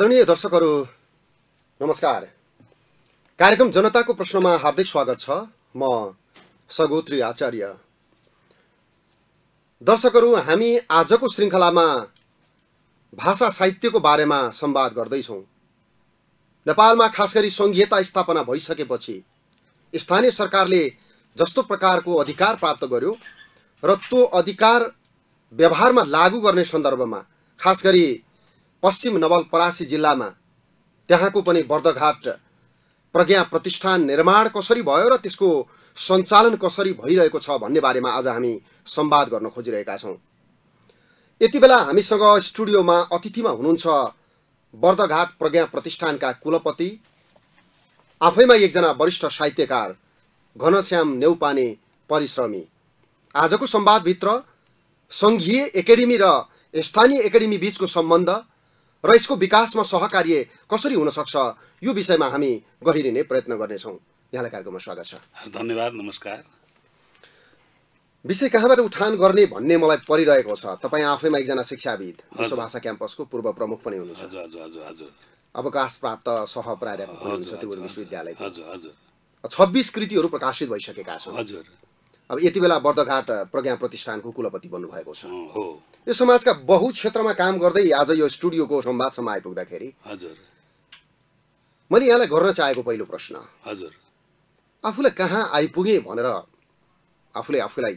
आदरणीय दर्शकहरू नमस्कार कार्यक्रम जनताको प्रश्नमा हार्दिक स्वागत छ म सगोत्री आचार्य दर्शकहरू हामी आजको श्रृङ्खलामा भाषा साहित्यको बारेमा संवाद गर्दैछौँ नेपालमा खास गरी सङ्घीयता स्थापना भइसकेपछि स्थानीय सरकारले जस्तो प्रकारको अधिकार प्राप्त गर्यो र त्यो अधिकार व्यवहारमा लागू गर्ने सन्दर्भमा खास गरी पश्चिम नवलपरासी जिल्लामा त्यहाँको पनि बर्दघाट प्रज्ञा प्रतिष्ठान निर्माण कसरी भयो र त्यसको सञ्चालन कसरी भइरहेको छ भन्ने बारेमा आज हामी सम्वाद गर्न खोजिरहेका छौँ यति बेला हामीसँग स्टुडियोमा अतिथिमा हुनुहुन्छ बर्दघाट प्रज्ञा प्रतिष्ठानका कुलपति आफैमा एकजना वरिष्ठ साहित्यकार घनश्याम नेउपाने परिश्रमी आजको सम्वादभित्र सङ्घीय एकाडेमी र स्थानीय एकाडेमी बिचको सम्बन्ध र यसको विकासमा सहकार्य कसरी हुनसक्छ यो विषयमा हामी गहिरिने प्रयत्न गर्नेछौँ यहाँलाई कार्यक्रममा स्वागत छ धन्यवाद नमस्कार विषय कहाँबाट उठान गर्ने भन्ने मलाई परिरहेको छ तपाईँ आफैमा एकजना शिक्षाविद विश्व भाषा क्याम्पसको पूर्व प्रमुख पनि हुनुहुन्छ अवकाश प्राप्त सह प्राध्यापक हुनुहुन्छ त्रिभुवन विश्वविद्यालय छब्बिस कृतिहरू प्रकाशित भइसकेका छन् हजुर अब यति बेला बर्दघाट प्रज्ञा प्रतिष्ठानको कुलपति बन्नुभएको छ हो यो समाजका बहु क्षेत्रमा काम गर्दै आज यो स्टुडियोको संवादसम्म आइपुग्दाखेरि हजुर मैले यहाँलाई गर्न चाहेको पहिलो प्रश्न हजुर आफूलाई कहाँ आइपुगेँ भनेर आफूले आफूलाई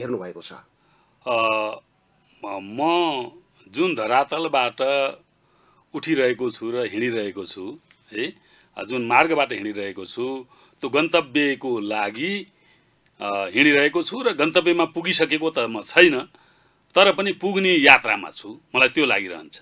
हेर्नुभएको छ म जुन धरातलबाट उठिरहेको छु र हिँडिरहेको छु है जुन मार्गबाट हिँडिरहेको छु त्यो गन्तव्यको लागि हिँडिरहेको छु र गन्तव्यमा पुगिसकेको त म छैन तर पनि पुग्ने यात्रामा छु मलाई त्यो लागिरहन्छ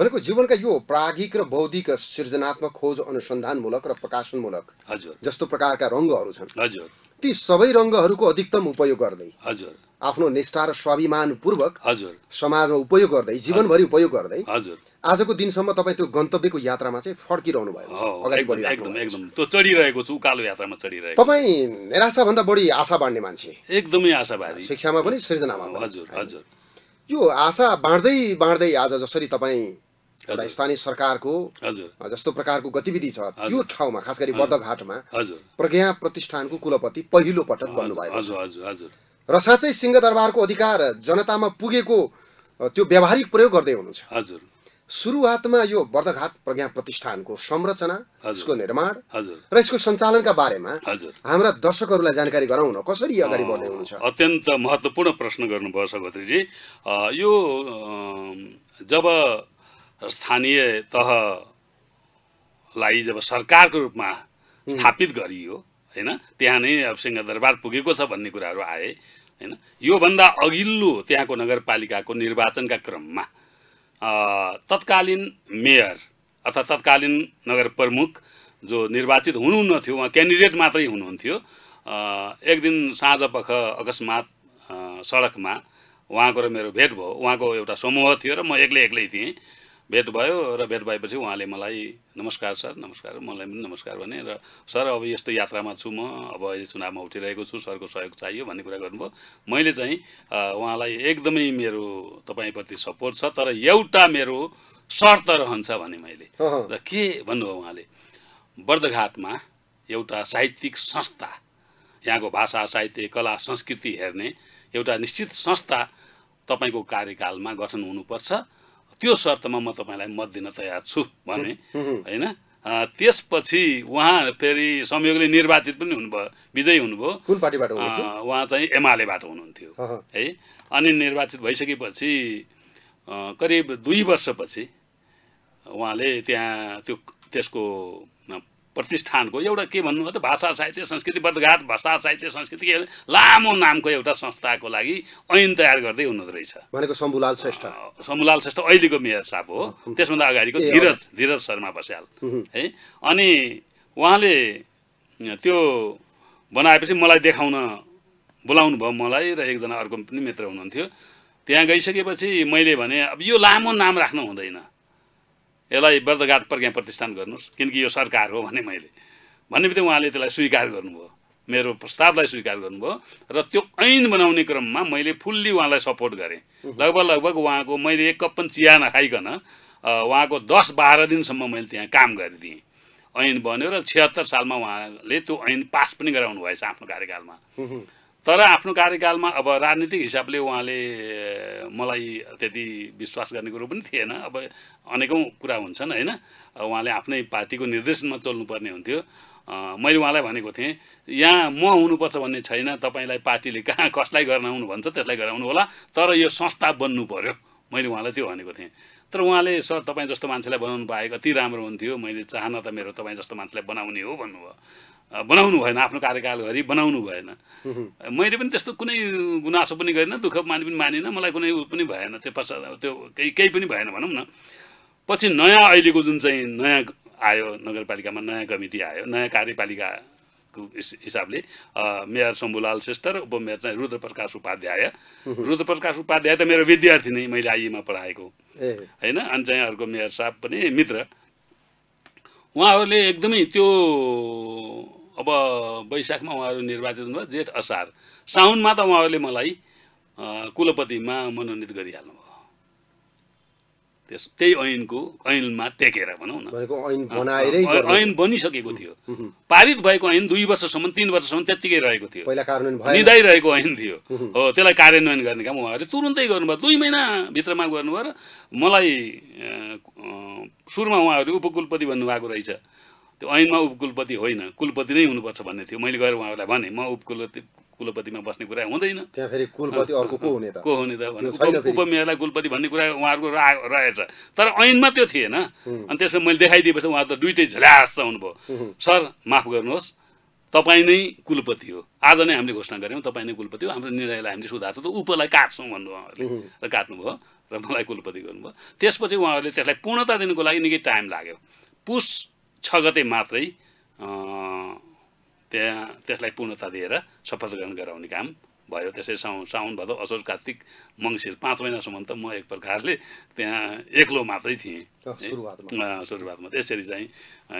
भनेको जीवनका यो प्रागिक र बौद्धिक सृजनात्मक खोज अनुसन्धानमूलक र प्रकाशनमूलक हजुर जस्तो प्रकारका रङ्गहरू छन् हजुर ती सबै रङ्गहरूको अधिकतम उपयोग गर्दै हजुर आफ्नो निष्ठा र स्वाभिमानपूर्वक हजुर समाजमा उपयोग गर्दै जीवनभरि उपयोग गर्दै हजुर आजको दिनसम्म तपाईँ त्यो गन्तव्यको यात्रामा चाहिँ फर्किरहनु भयो अगाडि बढिरहेको एकदम त्यो चढिरहेको छु उकालो यात्रामा चढिरहेको तपाईँ निराशाभन्दा बढी आशा बाँड्ने मान्छे एकदमै आशावादी शिक्षामा पनि सृजनामा हजुर हजुर यो आशा बाँड्दै बाँड्दै आज जसरी तपाईँ एउटा स्थानीय सरकारको हजुर जस्तो प्रकारको गतिविधि छ त्यो ठाउँमा खास गरी बद्धघाटमा प्रज्ञा प्रतिष्ठानको कुलपति पहिलो पटक हजुर र साँच्चै सिंहदरबारको अधिकार जनतामा पुगेको त्यो व्यावहारिक प्रयोग गर्दै हुनुहुन्छ हजुर सुरुवातमा यो बर्दघाट प्रज्ञा प्रतिष्ठानको संरचना यसको निर्माण र यसको सञ्चालनका बारेमा हाम्रा दर्शकहरूलाई जानकारी गराउन कसरी अगाडि बढ्ने हुनुहुन्छ अत्यन्त महत्त्वपूर्ण प्रश्न गर्नुभयो सगोत्रीजी यो जब स्थानीय तहलाई जब सरकारको रूपमा स्थापित गरियो होइन त्यहाँ नै अब सिंहदरबार पुगेको छ भन्ने कुराहरू आए होइन योभन्दा अघिल्लो त्यहाँको नगरपालिकाको निर्वाचनका क्रममा तत्कालीन मेयर अर्थात् तत्कालीन नगर प्रमुख जो निर्वाचित हुनुहुन्न थियो उहाँ क्यान्डिडेट मात्रै हुनुहुन्थ्यो एक दिन साँझ पख अकस्मात सडकमा उहाँको र मेरो भेट भयो उहाँको एउटा समूह थियो र म एक्लै एक्लै थिएँ भेट भयो र भेट भएपछि उहाँले मलाई नमस्कार सर नमस्कार मलाई पनि नमस्कार भने र सर अब यस्तो यात्रामा छु म अब अहिले चुनावमा उठिरहेको छु सरको सहयोग चाहियो भन्ने कुरा गर्नुभयो मैले चाहिँ उहाँलाई एकदमै मेरो तपाईँप्रति सपोर्ट छ तर एउटा मेरो शर्त रहन्छ भने मैले र के भन्नुभयो उहाँले बर्दघाटमा एउटा साहित्यिक संस्था यहाँको भाषा साहित्य कला संस्कृति हेर्ने एउटा निश्चित संस्था तपाईँको कार्यकालमा गठन हुनुपर्छ त्यो शर्तमा म तपाईँलाई मत दिन तयार छु भने होइन त्यसपछि उहाँ फेरि संयोगले निर्वाचित पनि हुनुभयो विजयी हुनुभयो कुन पार्टीबाट उहाँ चाहिँ एमालेबाट हुनुहुन्थ्यो है अनि निर्वाचित भइसकेपछि करिब दुई वर्षपछि उहाँले त्यहाँ त्यो त्यसको प्रतिष्ठानको एउटा के भन्नुभयो त भाषा साहित्य संस्कृति बदघाट भाषा साहित्य संस्कृति के लामो नामको एउटा संस्थाको लागि ऐन तयार गर्दै हुनुहुँदो रहेछ भनेको शम्भुलाल श्रेष्ठ शम्भुलाल श्रेष्ठ अहिलेको मेयर साहब हो त्यसभन्दा अगाडिको धीरज धीरज शर्मा बस्याल है अनि उहाँले त्यो बनाएपछि मलाई देखाउन बोलाउनु भयो मलाई र एकजना अर्को पनि मित्र हुनुहुन्थ्यो त्यहाँ गइसकेपछि मैले भने अब यो लामो नाम राख्नु हुँदैन यसलाई बर्दघाट प्रज्ञा प्रतिष्ठान गर्नुहोस् किनकि यो सरकार हो भने मैले भन्ने बित्तिकै उहाँले त्यसलाई स्वीकार गर्नुभयो मेरो प्रस्तावलाई स्वीकार गर्नुभयो र त्यो ऐन बनाउने क्रममा मैले फुल्ली उहाँलाई सपोर्ट गरेँ लगभग लगभग उहाँको मैले एक कप पनि चिया नखाइकन उहाँको दस बाह्र दिनसम्म मैले त्यहाँ काम गरिदिएँ ऐन बन्यो र छिहत्तर सालमा उहाँले त्यो ऐन पास पनि गराउनु भएछ आफ्नो कार्यकालमा तर आफ्नो कार्यकालमा अब राजनीतिक हिसाबले उहाँले मलाई त्यति विश्वास गर्ने कुरो पनि थिएन अब अनेकौँ कुरा हुन्छन् होइन उहाँले आफ्नै पार्टीको निर्देशनमा चल्नुपर्ने हुन्थ्यो मैले उहाँलाई भनेको थिएँ यहाँ म हुनुपर्छ भन्ने छैन तपाईँलाई पार्टीले कहाँ कसलाई आउनु भन्छ त्यसलाई गराउनु होला तर यो संस्था बन्नु पऱ्यो मैले उहाँलाई त्यो भनेको थिएँ तर उहाँले सर तपाईँ जस्तो मान्छेलाई बनाउनु पाए कति राम्रो हुन्थ्यो मैले चाहना त मेरो तपाईँ जस्तो मान्छेलाई बनाउने हो भन्नुभयो बनाउनु भएन आफ्नो कार्यकाल कार्यकालभरि बनाउनु भएन मैले पनि त्यस्तो कुनै गुनासो पनि गरिनँ दुःख माने पनि मानिनँ मलाई कुनै उयो पनि भएन त्यो पश्चात त्यो केही केही पनि भएन भनौँ न पछि नयाँ अहिलेको जुन चाहिँ नयाँ आयो नगरपालिकामा नयाँ कमिटी आयो नयाँ कार्यपालिकाको हिसाबले मेयर शम्भुलाल श्रेष्ठ र उपमेयर चाहिँ रुद्रप्रकाश उपाध्याय रुद्रप्रकाश उपाध्याय त मेरो विद्यार्थी नै मैले आइएमा पढाएको होइन अनि चाहिँ अर्को मेयर साहब पनि मित्र उहाँहरूले एकदमै त्यो अब वैशाखमा उहाँहरू निर्वाचित हुनुभयो जेठ असार साउनमा त उहाँहरूले मलाई कुलपतिमा मनोनित गरिहाल्नु भयो त्यस त्यही ऐनको ऐनमा टेकेर भनौँ न ऐन बनिसकेको थियो पारित भएको ऐन दुई वर्षसम्म तिन वर्षसम्म त्यत्तिकै रहेको थियो निधाइ रहेको ऐन थियो हो त्यसलाई कार्यान्वयन गर्ने काम उहाँहरूले तुरुन्तै गर्नुभयो दुई महिनाभित्रमा गर्नुभयो र मलाई सुरुमा उहाँहरू उपकुलपति भन्नुभएको रहेछ त्यो ऐनमा उपकुलपति होइन कुलपति नै हुनुपर्छ भन्ने थियो मैले गएर उहाँहरूलाई भने म उपकुलपति कुलपतिमा बस्ने कुरा हुँदैन त्यहाँ फेरि कुलपति अर्को को हुने त को हुने त उपमेयरलाई कुलपति भन्ने कुरा उहाँहरूको रा रहेछ तर ऐनमा त्यो थिएन अनि त्यसमा मैले देखाइदिएपछि उहाँ त दुइटै झल्यास हुनुभयो सर माफ गर्नुहोस् तपाईँ नै कुलपति हो आज नै हामीले घोषणा गऱ्यौँ तपाईँ नै कुलपति हो हाम्रो निर्णयलाई हामीले सुधार्छौँ त उपलाई काट्छौँ भन्नु उहाँहरूले र काट्नुभयो र मलाई कुलपति गर्नुभयो त्यसपछि उहाँहरूले त्यसलाई पूर्णता दिनुको लागि निकै टाइम लाग्यो पुस छ गते मात्रै त्यहाँ त्यसलाई पूर्णता दिएर शपथ ग्रहण गराउने काम भयो त्यसै साउ साउन भदौ असोज कार्तिक मङ्सिर पाँच महिनासम्म त म एक प्रकारले त्यहाँ एक्लो मात्रै थिएँ सुरुवातमा त्यसरी चाहिँ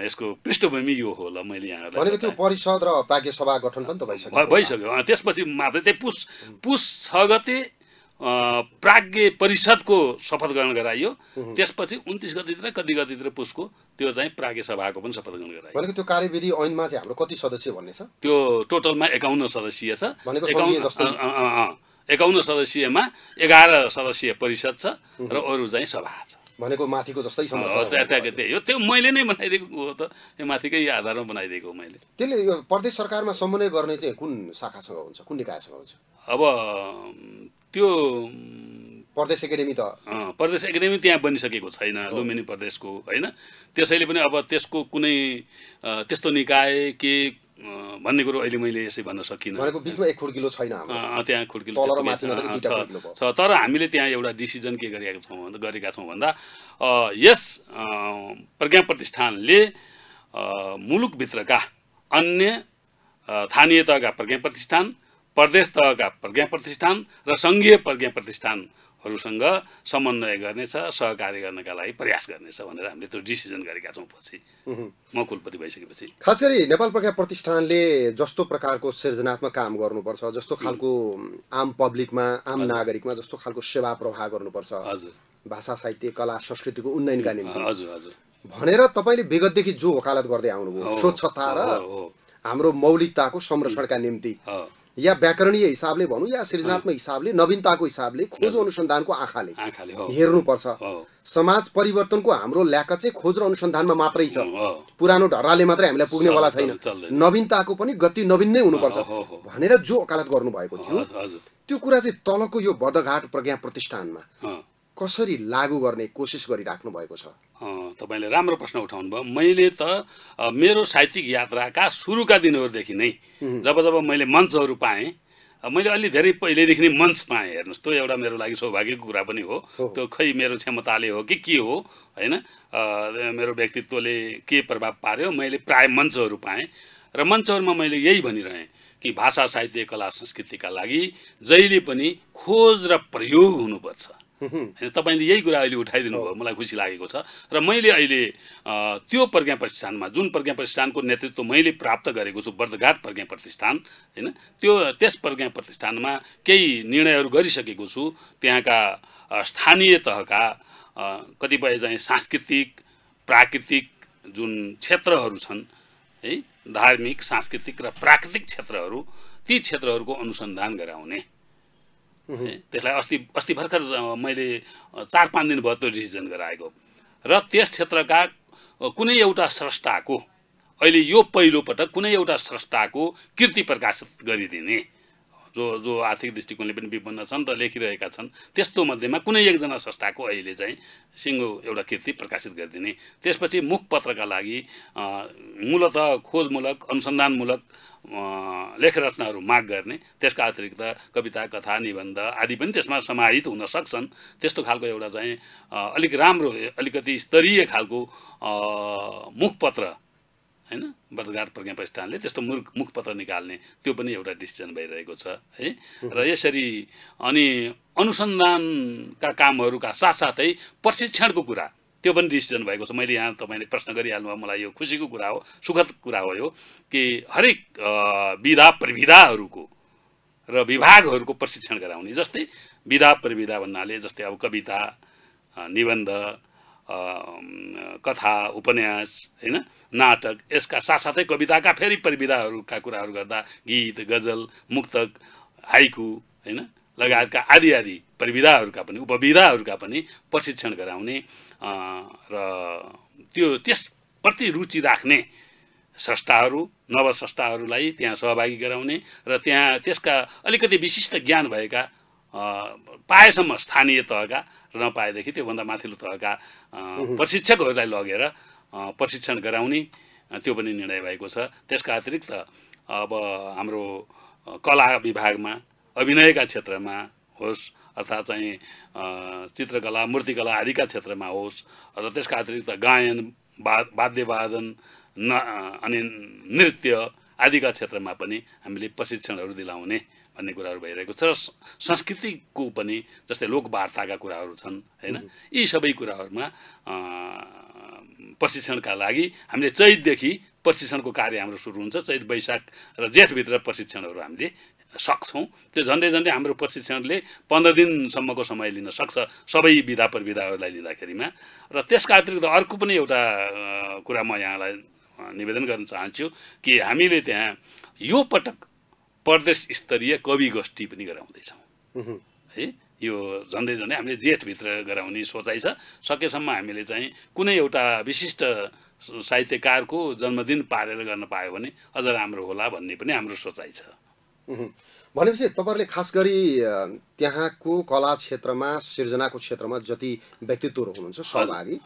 यसको पृष्ठभूमि यो हो ल मैले यहाँहरूलाई त्यो परिषद र प्राज्ञ सभा गठन पनि त भइसक्यो भइसक्यो त्यसपछि मात्रै त्यही पुस पुस छ गते प्राज्ञ परिषदको शपथ ग्रहण गराइयो त्यसपछि उन्तिस गतितिर कति गतितिर पुसको त्यो चाहिँ प्राज्ञ सभाको पनि शपथ ग्रहण गरायो भनेको त्यो कार्यविधि ऐनमा चाहिँ हाम्रो कति सदस्य भन्ने छ त्यो टोटलमा एकाउन्न सदस्यीय छ एकाउन्न सदस्यमा एघार सदस्यीय परिषद छ र अरू चाहिँ सभा छ भनेको माथिको जस्तै त्यही हो त्यो मैले नै बनाइदिएको हो त यो माथिकै आधारमा बनाइदिएको मैले त्यसले यो प्रदेश सरकारमा समन्वय गर्ने चाहिँ कुन शाखासँग हुन्छ कुन निकायसँग हुन्छ अब त्यो प्रदेश एकाडेमी त प्रदेश एकाडेमी त्यहाँ बनिसकेको छैन लुम्बिनी प्रदेशको होइन त्यसैले पनि अब त्यसको कुनै त्यस्तो निकाय के भन्ने कुरो अहिले मैले यसै भन्न सकिनँ त्यहाँ खुड्किलो छ तर हामीले त्यहाँ एउटा डिसिजन के गरेका छौँ गरेका छौँ भन्दा यस प्रज्ञा प्रतिष्ठानले मुलुकभित्रका अन्य स्थानीय तहका प्रज्ञा प्रतिष्ठान प्रदेश तहका प्रज्ञा प्रतिष्ठान र सङ्घीय प्रज्ञा प्रतिष्ठानहरूसँग समन्वय गर्नेछ सहकार्य गर्नका लागि प्रयास गर्नेछ भनेर हामीले त्यो डिसिजन गरेका छौँ पछि म कुलपति भइसकेपछि खास गरी नेपाल प्रज्ञा प्रतिष्ठानले जस्तो प्रकारको सृजनात्मक काम गर्नुपर्छ जस्तो खालको आम पब्लिकमा आम नागरिकमा जस्तो खालको सेवा प्रवाह गर्नुपर्छ हजुर भाषा साहित्य कला संस्कृतिको उन्नयनका निम्ति हजुर हजुर भनेर तपाईँले विगतदेखि जो वकालत गर्दै आउनुभयो स्वच्छता र हाम्रो मौलिकताको संरक्षणका निम्ति या व्याकरणीय हिसाबले भनौँ या सृजनात्मक हिसाबले नवीनताको हिसाबले खोज अनुसन्धानको आँखाले हेर्नुपर्छ समाज परिवर्तनको हाम्रो ल्याक चाहिँ खोज र अनुसन्धानमा मात्रै छ पुरानो ढराले मात्रै हामीलाई पुग्नेवाला छैन नवीनताको पनि गति नवीन नै हुनुपर्छ भनेर जो अकालत गर्नुभएको थियो त्यो कुरा चाहिँ तलको यो बदघाट प्रज्ञा प्रतिष्ठानमा कसरी लागू गर्ने कोसिस गरिराख्नु भएको छ तपाईँले राम्रो प्रश्न उठाउनु भयो मैले त मेरो साहित्यिक यात्राका सुरुका दिनहरूदेखि नै जब जब मैले मञ्चहरू पाएँ मैले अलि धेरै पहिलेदेखि नै मञ्च पाएँ हेर्नुहोस् त्यो एउटा मेरो लागि सौभाग्यको कुरा पनि हो त्यो खै मेरो क्षमताले हो कि के हो होइन मेरो व्यक्तित्वले के प्रभाव पार्यो मैले प्रायः मञ्चहरू पाएँ र मञ्चहरूमा मैले यही भनिरहेँ कि भाषा साहित्य कला संस्कृतिका लागि जहिले पनि खोज र प्रयोग हुनुपर्छ तपाईँले यही कुरा अहिले उठाइदिनु भयो मलाई खुसी लागेको छ र मैले अहिले त्यो प्रज्ञा प्रतिष्ठानमा जुन प्रज्ञा प्रतिष्ठानको नेतृत्व मैले प्राप्त गरेको छु बर्दघाट प्रज्ञा प्रतिष्ठान होइन त्यो त्यस प्रज्ञा प्रतिष्ठानमा केही निर्णयहरू गरिसकेको छु त्यहाँका स्थानीय तहका कतिपय चाहिँ सांस्कृतिक प्राकृतिक जुन क्षेत्रहरू छन् है धार्मिक सांस्कृतिक र प्राकृतिक क्षेत्रहरू ती क्षेत्रहरूको अनुसन्धान गराउने त्यसलाई अस्ति अस्ति भर्खर मैले चार पाँच दिन भयो त्यो डिसिजन गराएको र त्यस क्षेत्रका कुनै एउटा स्रष्टाको अहिले यो पहिलोपटक कुनै एउटा स्रष्टाको कृति प्रकाशित गरिदिने जो जो आर्थिक दृष्टिकोणले पनि विपन्न छन् र लेखिरहेका छन् त्यस्तो मध्येमा कुनै एकजना संस्थाको अहिले चाहिँ सिङ्गो एउटा कृति प्रकाशित गरिदिने त्यसपछि मुखपत्रका लागि मूलत खोजमूलक अनुसन्धानमूलक लेख रचनाहरू माग गर्ने त्यसका अतिरिक्त कविता कथा निबन्ध आदि पनि त्यसमा समाहित हुन सक्छन् त्यस्तो खालको एउटा चाहिँ अलिक राम्रो अलिकति स्तरीय खालको मुखपत्र होइन बदगार प्रज्ञा प्रतिष्ठानले त्यस्तो मुख मुखपत्र निकाल्ने त्यो पनि एउटा डिसिजन भइरहेको छ है र यसरी अनि अनुसन्धानका कामहरूका साथसाथै प्रशिक्षणको कुरा त्यो पनि डिसिजन भएको छ मैले यहाँ तपाईँले प्रश्न गरिहाल्नु मलाई यो खुसीको कुरा हो सुखद कुरा हो यो कि हरेक विधा प्रविधाहरूको र विभागहरूको प्रशिक्षण गराउने जस्तै विधा प्रविधा भन्नाले जस्तै अब कविता निबन्ध कथा उपन्यास होइन नाटक यसका साथसाथै कविताका फेरि परिविधाहरूका कुराहरू गर्दा गीत गजल मुक्तक हाइकु होइन लगायतका आदि आदि परिविधाहरूका पनि उपविधाहरूका पनि प्रशिक्षण गराउने र त्यो त्यसप्रति रुचि राख्ने स्रष्टाहरू नवस्रष्टाहरूलाई त्यहाँ सहभागी गराउने र त्यहाँ त्यसका अलिकति विशिष्ट ज्ञान भएका पाएसम्म स्थानीय तहका नपाएदेखि त्योभन्दा माथिल्लो तहका प्रशिक्षकहरूलाई लगेर प्रशिक्षण गराउने त्यो पनि निर्णय भएको छ त्यसका अतिरिक्त अब हाम्रो कला विभागमा अभिनयका क्षेत्रमा होस् अर्थात् चाहिँ चित्रकला मूर्तिकला आदिका क्षेत्रमा होस् र त्यसका अतिरिक्त गायन बा वाद्यवादन न अनि नृत्य आदिका क्षेत्रमा पनि हामीले प्रशिक्षणहरू दिलाउने भन्ने कुराहरू भइरहेको छ र संस्कृतिको पनि जस्तै लोकवार्ताका कुराहरू छन् होइन यी सबै कुराहरूमा प्रशिक्षणका लागि हामीले चैतदेखि प्रशिक्षणको कार्य हाम्रो सुरु हुन्छ चैत वैशाख र जेठभित्र प्रशिक्षणहरू हामीले सक्छौँ त्यो झन्डै झन्डै हाम्रो प्रशिक्षणले पन्ध्र दिनसम्मको समय लिन सक्छ सबै विधा प्रविधाहरूलाई लिँदाखेरिमा र त्यसका अतिरिक्त अर्को पनि एउटा कुरा म यहाँलाई निवेदन गर्न चाहन्छु कि हामीले त्यहाँ यो पटक प्रदेश स्तरीय कवि गोष्ठी पनि गराउँदैछौँ है यो झन्डै झन्डै हामीले जेठभित्र गराउने सोचाइ छ सकेसम्म हामीले चाहिँ कुनै एउटा विशिष्ट साहित्यकारको जन्मदिन पारेर गर्न पायो भने अझ राम्रो होला भन्ने पनि हाम्रो सोचाइ छ भनेपछि तपाईँहरूले खास गरी त्यहाँको कला क्षेत्रमा सिर्जनाको क्षेत्रमा जति व्यक्तित्वहरू हुनुहुन्छ सहभागी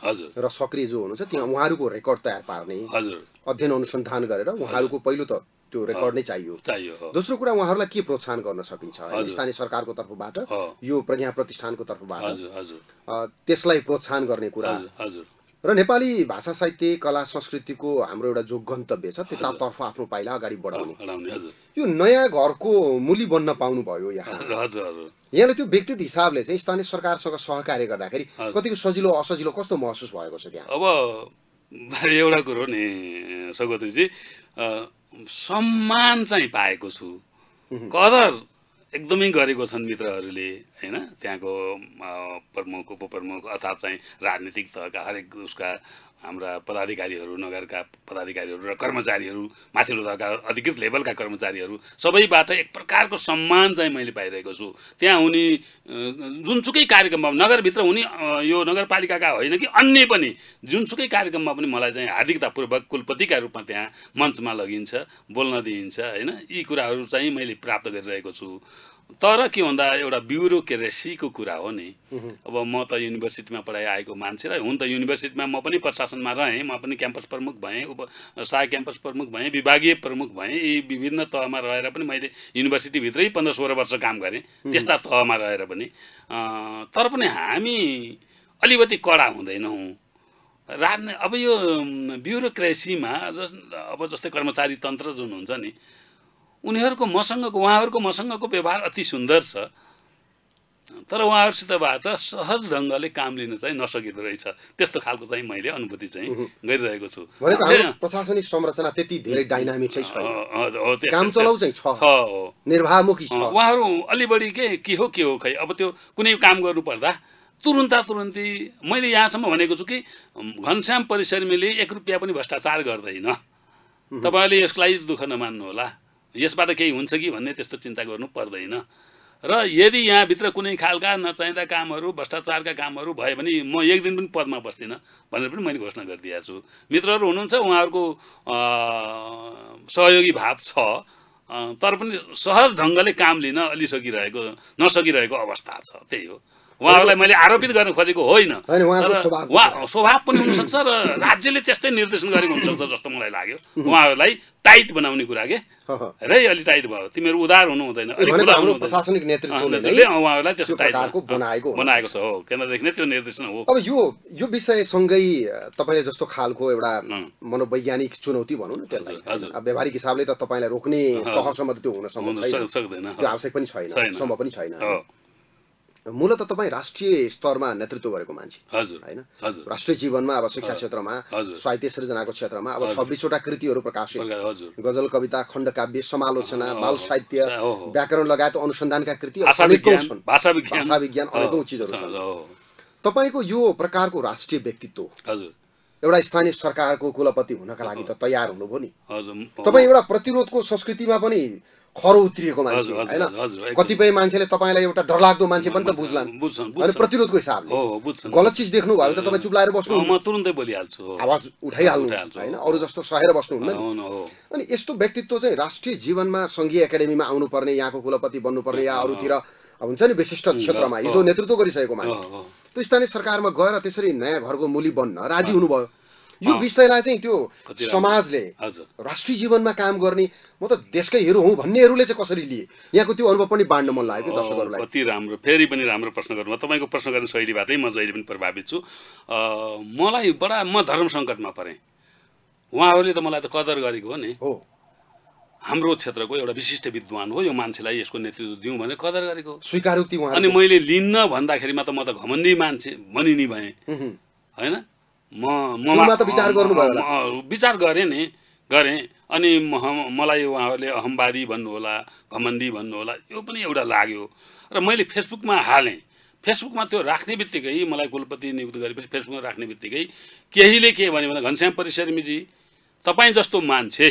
र सक्रिय जो हुनुहुन्छ त्यहाँ उहाँहरूको रेकर्ड तयार पार्ने अध्ययन अनुसन्धान गरेर उहाँहरूको पहिलो त त्यो रेकर्ड नै चाहियो चाहियो दोस्रो कुरा उहाँहरूलाई के प्रोत्साहन गर्न सकिन्छ स्थानीय सरकारको तर्फबाट यो प्रज्ञा प्रतिष्ठानको तर्फबाट त्यसलाई प्रोत्साहन गर्ने कुरा र नेपाली भाषा साहित्य कला संस्कृतिको हाम्रो एउटा जो गन्तव्य छ त्यतातर्फ आफ्नो पाइला अगाडि बढाउने यो नयाँ घरको मुली बन्न पाउनुभयो यहाँ यहाँले त्यो व्यक्तिगत हिसाबले चाहिँ स्थानीय सरकारसँग सहकार्य गर्दाखेरि कतिको सजिलो असजिलो कस्तो महसुस भएको छ त्यहाँ अब एउटा कुरो नि सगतजी सम्मान चाहिँ पाएको छु कदर एकदमै गरेको छन् मित्रहरूले होइन त्यहाँको प्रमुख उपप्रमुख अर्थात् चाहिँ राजनीतिक तहका हरेक उसका हाम्रा पदाधिकारीहरू नगरका पदाधिकारीहरू र कर्मचारीहरू माथिल्लो तहका अधिकृत लेभलका कर्मचारीहरू सबैबाट एक प्रकारको सम्मान चाहिँ मैले पाइरहेको छु त्यहाँ हुने जुनसुकै कार्यक्रममा नगरभित्र हुने यो नगरपालिकाका होइन कि अन्य पनि जुनसुकै कार्यक्रममा पनि मलाई चाहिँ हार्दिकतापूर्वक कुलपतिका रूपमा त्यहाँ मञ्चमा लगिन्छ बोल्न दिइन्छ होइन यी कुराहरू चाहिँ मैले प्राप्त गरिरहेको छु तर के भन्दा एउटा ब्युरोक्रेसीको कुरा हो नि अब म त युनिभर्सिटीमा पढाइ आएको मान्छे र हुन त युनिभर्सिटीमा म पनि प्रशासनमा रहेँ म पनि क्याम्पस प्रमुख भएँ उप सहायक क्याम्पस प्रमुख भएँ विभागीय प्रमुख भएँ यी विभिन्न तहमा रहेर पनि मैले युनिभर्सिटीभित्रै पन्ध्र सोह्र वर्ष काम गरेँ त्यस्ता तहमा रहेर पनि तर पनि हामी अलिकति कडा हुँदैनौँ राज अब यो ब्युरोक्रेसीमा जस अब जस्तै कर्मचारी तन्त्र जुन हुन्छ नि उनीहरूको मसँगको उहाँहरूको मसँगको व्यवहार अति सुन्दर छ तर उहाँहरूसितबाट सहज ढङ्गले काम लिन चाहिँ नसकिँदो रहेछ त्यस्तो खालको चाहिँ मैले अनुभूति चाहिँ गरिरहेको छु प्रशासनिक संरचना त्यति धेरै डाइनामिक चाहिँ छ हो निर्वाहमुखी उहाँहरू अलि बढी के के हो के हो खै अब त्यो कुनै काम गर्नुपर्दा तुरुन्त तुरुन्ती मैले यहाँसम्म भनेको छु कि घनश्याम परिश्रमीले एक रुपियाँ पनि भ्रष्टाचार गर्दैन तपाईँले यसलाई दुःख नमान्नुहोला यसबाट केही हुन्छ कि भन्ने त्यस्तो चिन्ता गर्नु पर्दैन र यदि यहाँभित्र कुनै खालका नचाहिँदा कामहरू भ्रष्टाचारका कामहरू भयो भने म एक दिन पनि पदमा बस्दिनँ भनेर पनि मैले घोषणा गरिदिएको छु मित्रहरू हुनुहुन्छ उहाँहरूको सहयोगी भाव छ तर पनि सहज ढङ्गले काम लिन अलि सकिरहेको नसकिरहेको अवस्था छ त्यही हो उहाँहरूलाई मैले आरोपित गर्न खोजेको होइन उहाँको स्वभाव पनि हुनसक्छ र राज्यले त्यस्तै निर्देशन गरेको हुनसक्छ जस्तो मलाई लाग्यो उहाँहरूलाई टाइट बनाउने कुरा के हेरै अलि टाइट भयो तिमीहरू उदार हुनु हुँदैन प्रशासनिक नेतृत्वले उहाँहरूलाई त्यस्तो टाइट बनाएको बनाएको छ हो केन्द्रदेखि नै त्यो निर्देशन हो अब यो यो विषयसँगै तपाईँले जस्तो खालको एउटा मनोवैज्ञानिक चुनौती भनौँ न त्यसलाई व्यावहारिक हिसाबले त तपाईँलाई रोक्ने तहसम्म त त्यो हुन सक्दैन त्यो आवश्यक पनि छैन सम्भव पनि छैन मूलत तपाईँ राष्ट्रिय स्तरमा नेतृत्व गरेको मान्छे होइन राष्ट्रिय जीवनमा अब शिक्षा क्षेत्रमा साहित्य सृजनाको क्षेत्रमा अब छब्बिसवटा कृतिहरू प्रकाशित गजल कविता खण्ड काव्य समालोचना बाल साहित्य व्याकरण लगायत अनुसन्धानका कृति भाषा विज्ञान अनेकौँ चिजहरू छन् तपाईँको यो प्रकारको राष्ट्रिय व्यक्तित्व एउटा स्थानीय सरकारको कुलपति हुनका लागि त तयार हुनुभयो नि तपाईँ एउटा प्रतिरोधको संस्कृतिमा पनि खर उत्रिएको मान्छे होइन कतिपय मान्छेले तपाईँलाई एउटा डरलाग्दो मान्छे पनि त बुझ्लान् अनि प्रतिरोधको हिसाबले गलत चिज देख्नु भयो भने त तपाईँ चुप्लाएर बस्नु म बोलिहाल्छु आवाज उठाइहाल्नु होइन अरू जस्तो सहेर बस्नुहुन्न अनि यस्तो व्यक्तित्व चाहिँ राष्ट्रिय जीवनमा सङ्घीय एकाडेमीमा आउनुपर्ने यहाँको कुलपति बन्नुपर्ने या अरूतिर हुन्छ नि विशिष्ट क्षेत्रमा हिजो नेतृत्व गरिसकेको मान्छे त्यो स्थानीय सरकारमा गएर त्यसरी नयाँ घरको मुली बन्न राजी हुनुभयो यो विषयलाई चाहिँ त्यो समाजले राष्ट्रिय जीवनमा काम गर्ने म त देशकै हेरौँ हुँ भन्नेहरूले चाहिँ कसरी लिए यहाँको त्यो अनुभव पनि बाँड्न मन लाग्यो दर्शकहरूलाई कति राम्रो फेरि पनि राम्रो प्रश्न गर्नु तपाईँको प्रश्न गर्ने शैलीबाटै म जहिले पनि प्रभावित छु मलाई बडा म धर्म सङ्कटमा परेँ उहाँहरूले त मलाई त कदर गरेको हो नि हो हाम्रो क्षेत्रको एउटा विशिष्ट विद्वान हो यो मान्छेलाई यसको नेतृत्व दिउँ भनेर कदर गरेको स्वीकारोक्ति अनि मैले लिन्न भन्दाखेरिमा त म त घमण्डी मान्छे मनिनी भएँ होइन विचार गर्नुभयो विचार गरेँ नि गरेँ अनि मलाई उहाँहरूले अहम्बादी भन्नुहोला घमण्डी भन्नुहोला यो पनि एउटा लाग्यो र मैले फेसबुकमा हालेँ फेसबुकमा त्यो राख्ने बित्तिकै मलाई कुलपति नियुक्त गरेपछि फेसबुकमा राख्ने बित्तिकै केहीले के भन्यो भने घनश्याम परिशर्मीजी तपाईँ जस्तो मान्छे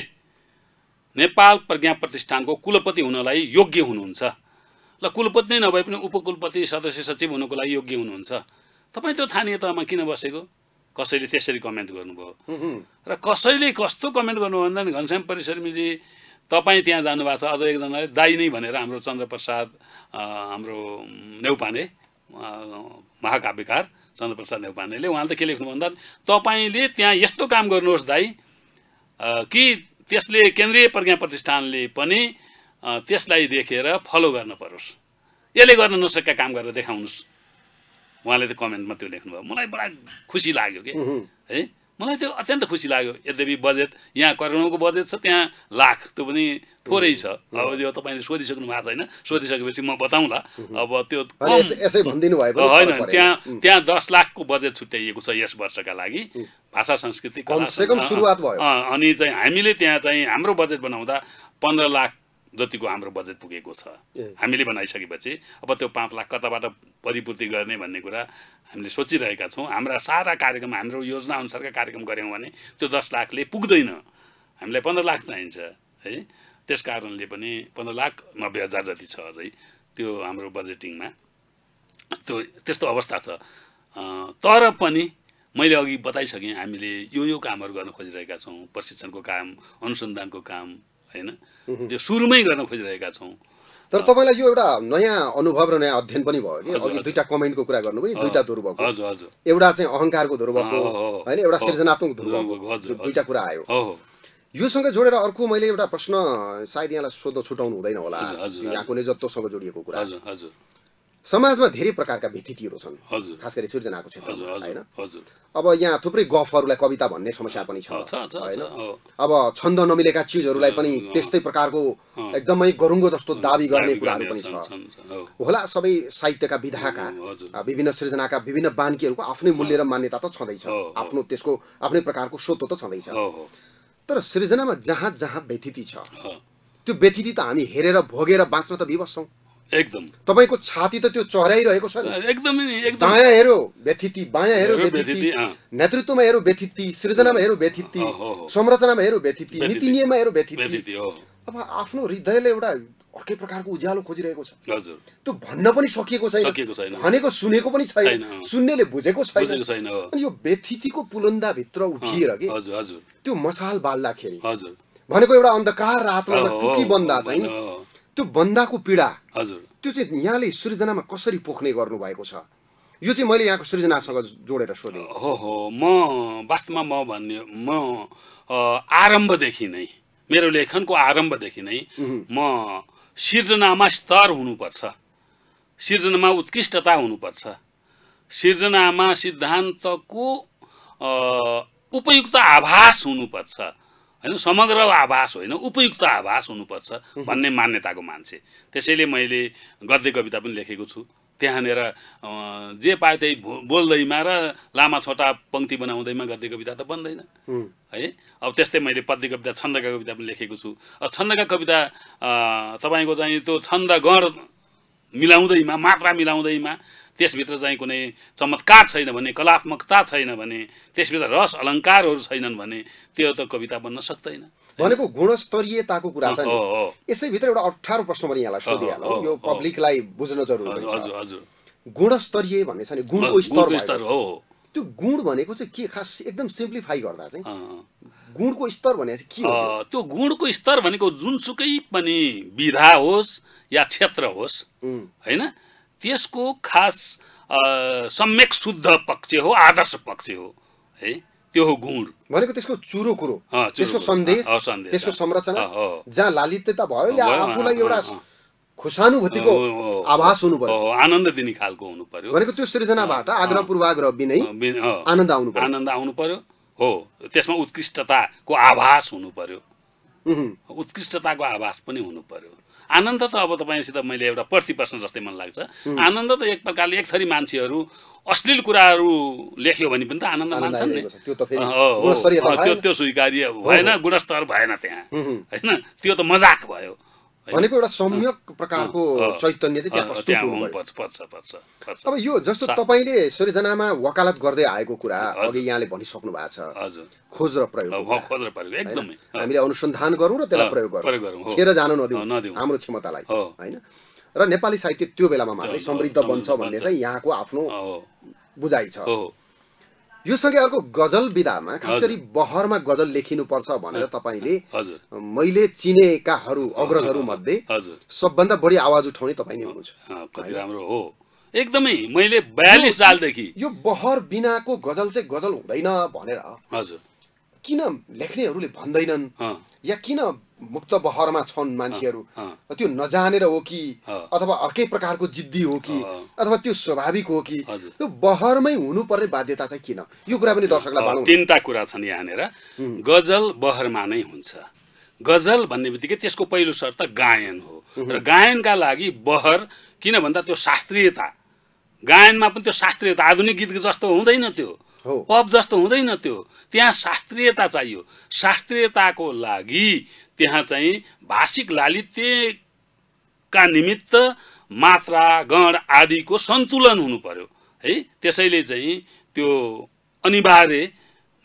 नेपाल प्रज्ञा प्रतिष्ठानको कुलपति हुनलाई योग्य हुनुहुन्छ ल कुलपति नै नभए पनि उपकुलपति सदस्य सचिव हुनुको लागि योग्य हुनुहुन्छ तपाईँ त्यो तहमा किन बसेको कसैले त्यसरी कमेन्ट गर्नुभयो र कसैले कस्तो कमेन्ट गर्नुभयो भन्दा पनि घनश्याम परिश्रमीजी तपाईँ त्यहाँ जानुभएको छ अझ एकजनाले दाई नै भनेर हाम्रो चन्द्रप्रसाद हाम्रो नेउपाने महाकाव्यकार चन्द्रप्रसाद नेउपानेले उहाँले त के लेख्नु भन्दा तपाईँले त्यहाँ यस्तो काम गर्नुहोस् दाई कि त्यसले केन्द्रीय प्रज्ञा प्रतिष्ठानले पनि त्यसलाई देखेर फलो गर्न परोस् यसले गर्न नसकेका काम गरेर देखाउनुहोस् उहाँले त कमेन्टमा त्यो लेख्नुभयो मलाई बडा खुसी लाग्यो कि है मलाई त्यो अत्यन्त खुसी लाग्यो यद्यपि बजेट यहाँ करोडौँको बजेट छ त्यहाँ लाख त्यो पनि थोरै छ अब यो तपाईँले सोधिसक्नु भएको छैन सोधिसकेपछि म बताउँला अब त्यो होइन त्यहाँ त्यहाँ दस लाखको बजेट छुट्याइएको छ यस वर्षका लागि भाषा संस्कृति अनि चाहिँ हामीले त्यहाँ चाहिँ हाम्रो बजेट बनाउँदा पन्ध्र लाख जतिको हाम्रो बजेट पुगेको छ हामीले बनाइसकेपछि अब त्यो पाँच लाख कताबाट परिपूर्ति गर्ने भन्ने कुरा हामीले सोचिरहेका छौँ हाम्रा सारा कार्यक्रम हाम्रो योजना योजनाअनुसारका कार्यक्रम गऱ्यौँ भने त्यो दस लाखले पुग्दैन हामीलाई पन्ध्र लाख चाहिन्छ है त्यस कारणले पनि पन्ध्र लाख नब्बे हजार जति छ अझै त्यो हाम्रो बजेटिङमा त्यो त्यस्तो अवस्था छ तर पनि मैले अघि बताइसकेँ हामीले यो यो कामहरू गर्न खोजिरहेका छौँ प्रशिक्षणको काम अनुसन्धानको काम होइन त्यो सुरुमै गर्न खोजिरहेका छौँ तर तपाईँलाई यो एउटा नयाँ अनुभव र नयाँ अध्ययन पनि भयो कि अघि दुईवटा कमेन्टको कुरा गर्नु पनि दुईवटा ध्रुव हजुर हजुर एउटा चाहिँ अहङ्कारको ध्रुव होइन एउटा सृजनात्मक ध्रुव दुईवटा कुरा आयो योसँग जोडेर अर्को मैले एउटा प्रश्न सायद यहाँलाई सोध्न छुटाउनु हुँदैन होला यहाँको नै जत्तोसँग जोडिएको कुरा हजुर समाजमा धेरै प्रकारका व्यथितिहरू छन् खास गरी सिर्जनाको क्षेत्रमा होइन अब यहाँ थुप्रै गफहरूलाई कविता भन्ने समस्या पनि छ होइन अब छन्द नमिलेका चिजहरूलाई पनि त्यस्तै प्रकारको एकदमै गरुङ्गो जस्तो दावी गर्ने कुराहरू पनि छ होला सबै साहित्यका विधाका विभिन्न सृजनाका विभिन्न बानकीहरूको आफ्नै मूल्य र मान्यता त छँदैछ आफ्नो त्यसको आफ्नै प्रकारको स्रोत त छँदैछ तर सृजनामा जहाँ जहाँ व्यथिति छ त्यो व्यथिति त हामी हेरेर भोगेर बाँच्न त विवश छौँ एकदम तपाईँको छाती त त्यो चहराइरहेको छ नि दायाँ हेरो व्यथिति बायाँ हेरो व्यथिति नेतृत्वमा हेरो व्यथिति सृजनामा हेरो व्यथिति संरचनामा हेरो व्यथिति नीति नियममा हेरो व्यथिति अब आफ्नो हृदयले एउटा अर्कै प्रकारको उज्यालो खोजिरहेको छ त्यो भन्न पनि सकिएको छैन भनेको सुनेको पनि छैन सुन्नेले बुझेको छैन यो व्यथितिको पुलन्दाभित्र उभिएर कि त्यो मसाल बाल्दाखेरि भनेको एउटा अन्धकार रातमा बन्दा चाहिँ त्यो बन्दाको पीडा हजुर त्यो चाहिँ यहाँले सृजनामा कसरी पोख्ने गर्नुभएको छ यो चाहिँ मैले यहाँको सृजनासँग जोडेर सोधेँ हो हो म वास्तवमा म भन्ने म आरम्भदेखि नै मेरो लेखनको आरम्भदेखि नै म सिर्जनामा स्तर हुनुपर्छ सिर्जनामा उत्कृष्टता हुनुपर्छ सिर्जनामा सिद्धान्तको उपयुक्त आभास हुनुपर्छ होइन समग्र आभास होइन उपयुक्त आभास हुनुपर्छ भन्ने मान्यताको मान्छे त्यसैले मैले गद्य कविता पनि लेखेको छु त्यहाँनिर जे पाए त्यही बोल्दैमा र लामा छोटा पङ्क्ति बनाउँदैमा गद्य कविता त बन्दैन है अब त्यस्तै मैले पद्य कविता छन्दका कविता पनि लेखेको छु छन्दका कविता तपाईँको चाहिँ त्यो छन्द गण मिलाउँदैमा मात्रा मिलाउँदैमा त्यसभित्र चाहिँ कुनै चमत्कार छैन भने कलात्मकता छैन भने त्यसभित्र रस अलङ्कारहरू छैनन् भने त्यो त कविता बन्न सक्दैन भनेको गुणस्तरीयताको कुरा छ यसैभित्र एउटा अप्ठ्यारो प्रश्न पनि यहाँलाई सोधिहालौँ यो पब्लिकलाई बुझ्न जरुरी हजुर हजुर गुणस्तरीय भन्ने छ नि गुणको स्तर हो त्यो गुण भनेको चाहिँ के खास एकदम सिम्प्लिफाई गर्दा चाहिँ गुणको स्तर भने के हो त्यो गुणको स्तर भनेको जुनसुकै पनि विधा होस् या क्षेत्र होस् होइन त्यसको खास सम्यक शुद्ध पक्ष हो आदर्श पक्ष हो है त्यो हो गुण भनेको त्यसको चुरो कुरो त्यसको सन्देश त्यसको संरचना जहाँ लालित्यता भयो या आफूलाई एउटा खुसानुभूतिको आभास हुनु पर्यो आनन्द दिने खालको हुनु पर्यो भनेको त्यो सृजनाबाट आग्रह पूर्वाग्रह विनय आनन्द आउनु आनन्द आउनु पर्यो हो त्यसमा उत्कृष्टताको आभास हुनु पर्यो उत्कृष्टताको आभास पनि हुनु पर्यो आनन्द त अब तपाईँसित मैले एउटा प्रति प्रश्न जस्तै मन लाग्छ आनन्द त एक प्रकारले एक थरी मान्छेहरू अश्लील कुराहरू लेख्यो भने पनि त आनन्द मान्छन् नि त्यो त्यो स्वीकार्य भएन गुणस्तर भएन त्यहाँ होइन त्यो त मजाक भयो भनेको एउटा सम्यक प्रकारको चैतन्य चाहिँ त्यहाँ प्रस्तुत अब यो जस्तो तपाईँले सृजनामा वकालत गर्दै आएको कुरा अघि यहाँले भनिसक्नु भएको छ खोज र प्रयोग हामीले अनुसन्धान गरौँ र त्यसलाई प्रयोग गरौँ खेर जानु नदिउँ हाम्रो क्षमतालाई होइन र नेपाली साहित्य त्यो बेलामा मात्रै समृद्ध बन्छ भन्ने चाहिँ यहाँको आफ्नो बुझाइ छ यो सँगै अर्को गजल विधामा खास गरी बहरमा गजल लेखिनुपर्छ भनेर तपाईँले मैले चिनेकाहरू अग्रजहरू मध्ये सबभन्दा बढी आवाज उठाउने तपाईँ नै हुनुहुन्छ कति राम्रो हो एकदमै मैले बयालिस सालदेखि यो बहर बिनाको गजल चाहिँ गजल हुँदैन भनेर हजुर किन लेख्नेहरूले भन्दैनन् या किन मुक्त बहरमा छन् मान्छेहरू त्यो नजानेर हो कि अथवा अर्कै प्रकारको जिद्दी हो कि अथवा त्यो स्वाभाविक हो कि त्यो बहरमै हुनुपर्ने बाध्यता चाहिँ किन यो कुरा पनि दर्शकलाई तिनवटा कुरा छन् यहाँनिर गजल बहरमा नै हुन्छ गजल भन्ने बित्तिकै त्यसको पहिलो शर्त गायन हो र गायनका लागि बहर किन भन्दा त्यो शास्त्रीयता गायनमा पनि त्यो शास्त्रीयता आधुनिक गीत जस्तो हुँदैन त्यो पप जस्तो हुँदैन त्यो त्यहाँ शास्त्रीयता चाहियो शास्त्रीयताको लागि त्यहाँ चाहिँ भाषिक लालित्यका निमित्त मात्रा गण आदिको सन्तुलन हुनु पर्यो है त्यसैले चाहिँ त्यो अनिवार्य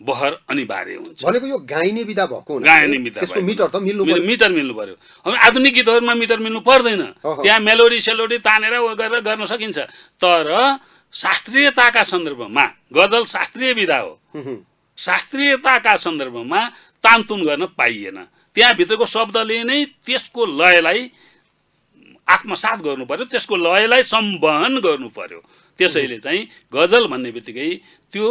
बहर अनिवार्य हुन्छ भनेको यो गाइने विधा भएको गाइने विधा मिटर त मिल्नु मिटर मिल्नु पर्यो आधुनिक गीतहरूमा मिटर मिल्नु पर्दैन त्यहाँ मेलोडी सेलोडी तानेर गरेर गर्न सकिन्छ तर शास्त्रीयताका सन्दर्भमा गजल शास्त्रीय विधा हो शास्त्रीयताका सन्दर्भमा तानतुन गर्न पाइएन त्यहाँभित्रको शब्दले नै त्यसको लयलाई आत्मसात गर्नु पर्यो त्यसको लयलाई सम्वहन गर्नु पर्यो त्यसैले चाहिँ गजल भन्ने बित्तिकै त्यो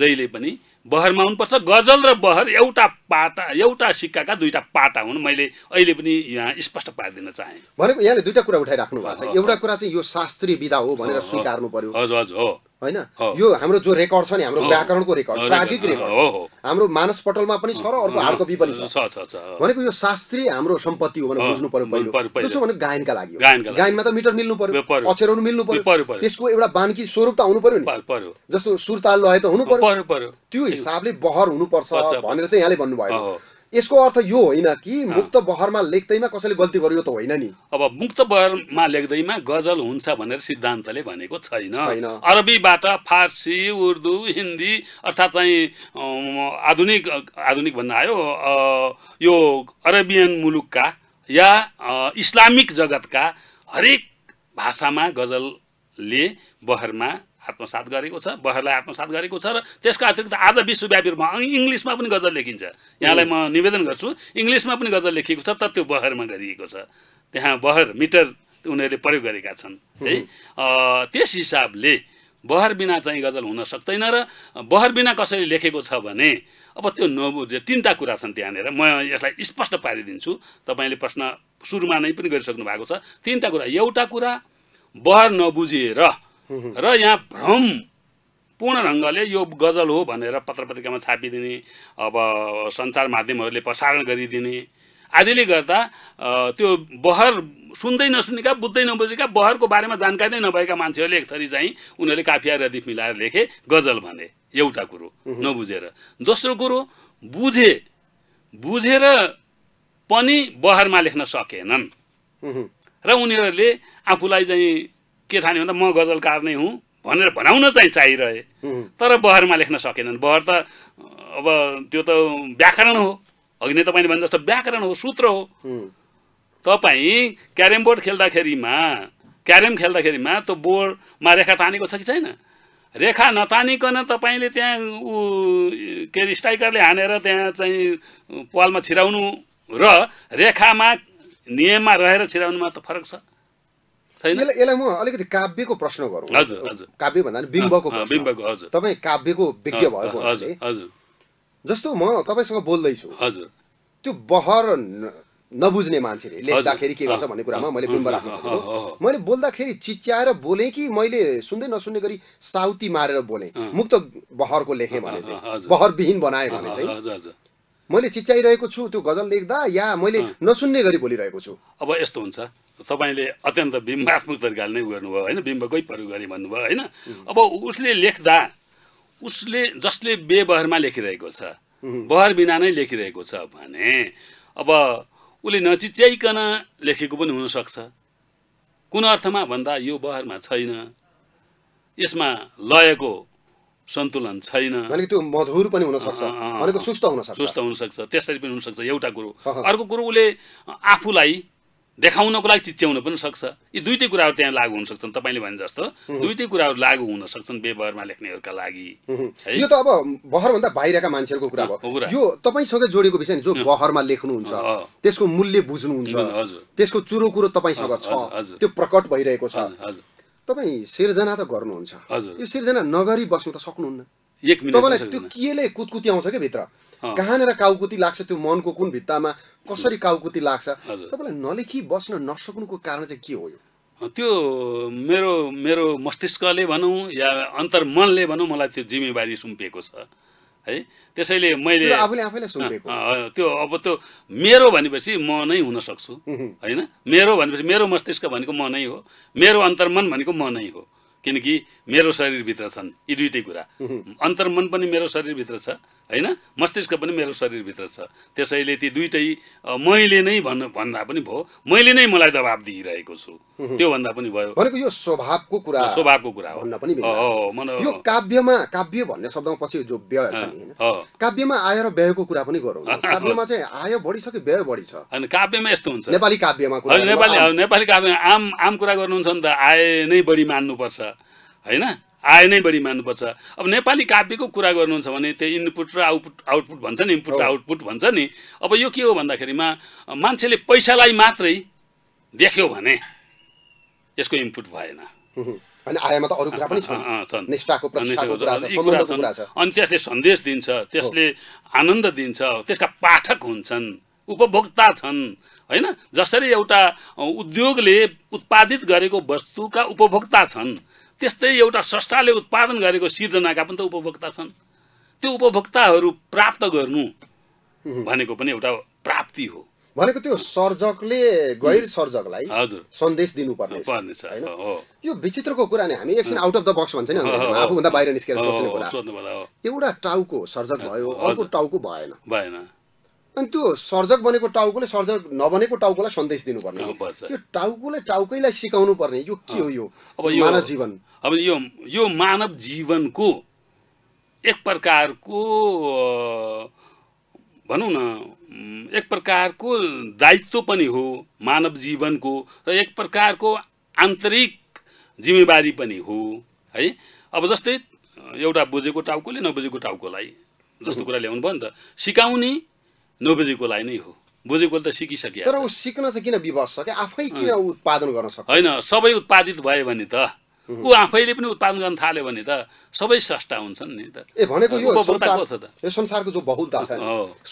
जहिले पनि बहरमा हुनुपर्छ गजल र बहर एउटा पाटा एउटा सिक्काका दुईवटा पाटा हुन् मैले अहिले पनि यहाँ स्पष्ट पारिदिन चाहेँ भनेको यहाँले दुईवटा कुरा उठाइराख्नु भएको छ एउटा कुरा चाहिँ यो शास्त्रीय विधा हो भनेर स्वीकार्नु पर्यो हजुर हजुर हो होइन यो हाम्रो जो रेकर्ड छ नि हाम्रो व्याकरणको रेकर्ड प्रागिक रेकर्ड हाम्रो मानस पटलमा पनि छ र अर्को हार्ड कपी पनि छ भनेको यो शास्त्रीय हाम्रो सम्पत्ति हो भनेर बुझ्नु पर्यो पहिलो त्यसो भने गायनका लागि गायनमा त मिटर मिल्नु पर्यो अक्षरहरू मिल्नु पर्यो त्यसको एउटा बानकी स्वरूप त आउनु पर्यो नि जस्तो सुरताल लय त हुनु पर्यो त्यो हिसाबले बहर हुनुपर्छ भनेर चाहिँ यहाँले भन्नुभयो यसको अर्थ यो होइन कि मुक्त बहरमा लेख्दैमा कसैले गल्ती गर्यो त होइन नि अब मुक्त बहरमा लेख्दैमा गजल हुन्छ भनेर सिद्धान्तले भनेको छैन अरबीबाट फारसी उर्दू हिन्दी अर्थात् चाहिँ आधुनिक आधुनिक भन्न आयो यो अरेबियन मुलुकका या इस्लामिक जगतका हरेक भाषामा गजलले बहरमा आत्मसात गरेको छ बहरलाई आत्मसात गरेको छ र त्यसको अतिरिक्त आज विश्वव्यापी रूपमा इङ्ग्लिसमा पनि गजल लेखिन्छ यहाँलाई म निवेदन गर्छु इङ्ग्लिसमा पनि गजल लेखिएको छ तर त्यो बहरमा गरिएको छ त्यहाँ बहर मिटर उनीहरूले प्रयोग गरेका छन् है त्यस हिसाबले बहर बिना चाहिँ गजल हुन सक्दैन र बहर बिना कसैले लेखेको छ भने अब त्यो नबुझे तिनवटा कुरा छन् त्यहाँनिर म यसलाई स्पष्ट पारिदिन्छु तपाईँले प्रश्न सुरुमा नै पनि गरिसक्नु भएको छ तिनवटा कुरा एउटा कुरा बहर नबुझिएर र यहाँ भ्रम पूर्ण ढङ्गले यो गजल हो भनेर पत्र पत्रिकामा छापिदिने अब सञ्चार माध्यमहरूले प्रसारण गरिदिने आदिले गर्दा त्यो बहर सुन्दै नसुनेका बुझ्दै नबुझेका बहरको बारेमा जानकारी नै नभएका मान्छेहरूले एक थरी चाहिँ उनीहरूले काफिया र दिप मिलाएर लेखे गजल भने एउटा कुरो नबुझेर दोस्रो कुरो बुझे बुझेर पनि बहरमा लेख्न सकेनन् र उनीहरूले आफूलाई चाहिँ के ठाने भन्दा म गजलकार नै हुँ भनेर भनाउन चाहिँ चाहिरहे तर बहरमा लेख्न सकेनन् बहर त अब त्यो त व्याकरण हो अघि नै तपाईँले भने जस्तो व्याकरण हो सूत्र हो तपाईँ क्यारम बोर्ड खेल्दाखेरिमा क्यारम खेल्दाखेरिमा त्यो बोर्डमा रेखा तानेको छ कि छैन रेखा नतानिकन तपाईँले त्यहाँ ऊ के अरे स्ट्राइकरले हानेर त्यहाँ चाहिँ पालमा छिराउनु र रेखामा नियममा रहेर छिराउनुमा त फरक छ यसलाई म अलिकति काव्यको प्रश्न गरौँ काव्य भन्दा पनि बिम्बको तपाईँ काव्यको विज्ञ भएको जस्तो म तपाईँसँग बोल्दैछु हजुर त्यो बहर नबुझ्ने मान्छेले लेख्दाखेरि के गर्छ भन्ने कुरामा मैले बिम्ब राख्नु मैले बोल्दाखेरि चिच्याएर बोलेँ कि मैले सुन्दै नसुन्ने गरी साउती मारेर बोलेँ मुक्त बहरको लेखेँ भने चाहिँ बहरविहीन बनाएँ भने चाहिँ मैले चिच्याइरहेको छु त्यो गजल लेख्दा या मैले नसुन्ने गरी बोलिरहेको छु अब यस्तो हुन्छ तपाईँले अत्यन्त बिम्बात्मक तरिकाले नै गर्नुभयो होइन बिम्बकै प्रयोग गरे भन्नुभयो होइन अब उसले लेख्दा उसले जसले बेबहरमा लेखिरहेको छ बहर बिना नै लेखिरहेको छ भने अब उसले नचिच्याइकन लेखेको पनि हुनसक्छ कुन अर्थमा भन्दा यो बहरमा छैन यसमा लयको सन्तुलन छैन भनेको त्यो मधुर पनि हुनसक्छ भनेको सुस्त हुनसक्छ सुस्त सक्छ त्यसरी पनि हुनसक्छ एउटा कुरो अर्को कुरो उसले आफूलाई देखाउनको लागि चिच्याउन पनि सक्छ यी दुइटै कुराहरू त्यहाँ लागु हुन सक्छन् तपाईँले भने जस्तो दुइटै कुराहरू लागु हुन सक्छन् व्यवहारमा लेख्नेहरूका लागि यो त अब बहरभन्दा बाहिरका मान्छेहरूको कुरा भयो यो तपाईँसँगै जोडेको विषय जो बहरमा लेख्नुहुन्छ त्यसको मूल्य बुझ्नुहुन्छ त्यसको चुरो कुरो तपाईँसँग छ त्यो प्रकट भइरहेको छ तपाईँ सिर्जना त गर्नुहुन्छ यो सिर्जना नगरी बस्नु त सक्नुहुन्न तपाईँलाई त्यो केले कुदकुती आउँछ क्या भित्र कहाँनिर काउकुती लाग्छ त्यो मनको कुन भित्तामा कसरी काउकुती लाग्छ तपाईँलाई नलेखी बस्न नसक्नुको कारण चाहिँ के हो यो त्यो मेरो मेरो मस्तिष्कले भनौँ या अन्तर्मनले भनौँ मलाई त्यो जिम्मेवारी सुम्पिएको छ है त्यसैले मैले आफूले त्यो अब त्यो मेरो भनेपछि म नै हुन सक्छु होइन मेरो भनेपछि मेरो मस्तिष्क भनेको म नै हो मेरो अन्तर्मन भनेको म नै हो किनकि मेरो शरीरभित्र छन् यी दुइटै कुरा अन्तर्मन पनि मेरो शरीरभित्र छ होइन मस्तिष्क पनि मेरो शरीरभित्र छ त्यसैले ती दुइटै मैले नै भन्नु भन्दा पनि भयो मैले नै मलाई दबाब दिइरहेको छु त्योभन्दा पनि भयो भनेको यो स्वभावको कुरा स्वभावको कुरा हो पनि यो काव्यमा काव्य भन्ने शब्दमा पछि जो व्यय छ नि काव्यमा आय र व्ययको कुरा पनि गरौँ काव्यमा चाहिँ आय बढी छ कि व्यय बढी छ होइन काव्यमा यस्तो हुन्छ नेपाली काव्यमा नेपाली नेपाली काव्यमा आम आम कुरा गर्नुहुन्छ नि त आय नै बढी मान्नुपर्छ होइन आय नै बढी मान्नुपर्छ अब नेपाली काव्यको कुरा गर्नुहुन्छ भने त्यो इनपुट र आउटपुट आउटपुट भन्छ नि इनपुट र आउटपुट भन्छ नि अब यो के हो भन्दाखेरिमा मान्छेले पैसालाई मात्रै देख्यो भने यसको इनपुट भएन अनि त्यसले सन्देश दिन्छ त्यसले आनन्द दिन्छ त्यसका पाठक हुन्छन् उपभोक्ता छन् होइन जसरी एउटा उद्योगले उत्पादित गरेको वस्तुका उपभोक्ता छन् त्यस्तै एउटा संस्थाले उत्पादन गरेको सिर्जनाका पनि त उपभोक्ता छन् त्यो उपभोक्ताहरू प्राप्त गर्नु भनेको पनि एउटा प्राप्ति हो भनेको त्यो सर्जकले गैर सर्जकलाई हजुर सन्देश दिनुपर्ने पर्नेछ होइन यो विचित्रको कुरा नि हामी एकछिन आउट अफ द बक्स भन्छ नि आफूभन्दा बाहिर निस्केर सोच्ने कुरा एउटा टाउको सर्जक भयो अर्को टाउको भएन भएन अनि त्यो सर्जक बनेको टाउकोले सर्जक नबनेको टाउकोलाई सन्देश दिनुपर्ने यो टाउकोले टाउकैलाई सिकाउनु पर्ने यो के हो यो मानव जीवन अब यो यो मानव जीवनको एक प्रकारको भनौँ न एक प्रकारको दायित्व पनि हो मानव जीवनको र एक प्रकारको आन्तरिक जिम्मेवारी पनि हो है अब जस्तै एउटा बुझेको टाउकोले नबुझेको टाउकोलाई जस्तो कुरा ल्याउनु भयो नि त सिकाउने नबुझेकोलाई नै हो बुझेकोले त सिकिसक्यो तर ऊ सिक्न चाहिँ किन विवश कि आफै किन उत्पादन गर्न सक्छ होइन सबै उत्पादित भयो भने त ऊ आफैले पनि उत्पादन गर्न थाल्यो भने त सबै स्रष्टा हुन्छन् नि त ए भनेको यो यो संसारको जो बहुलता छ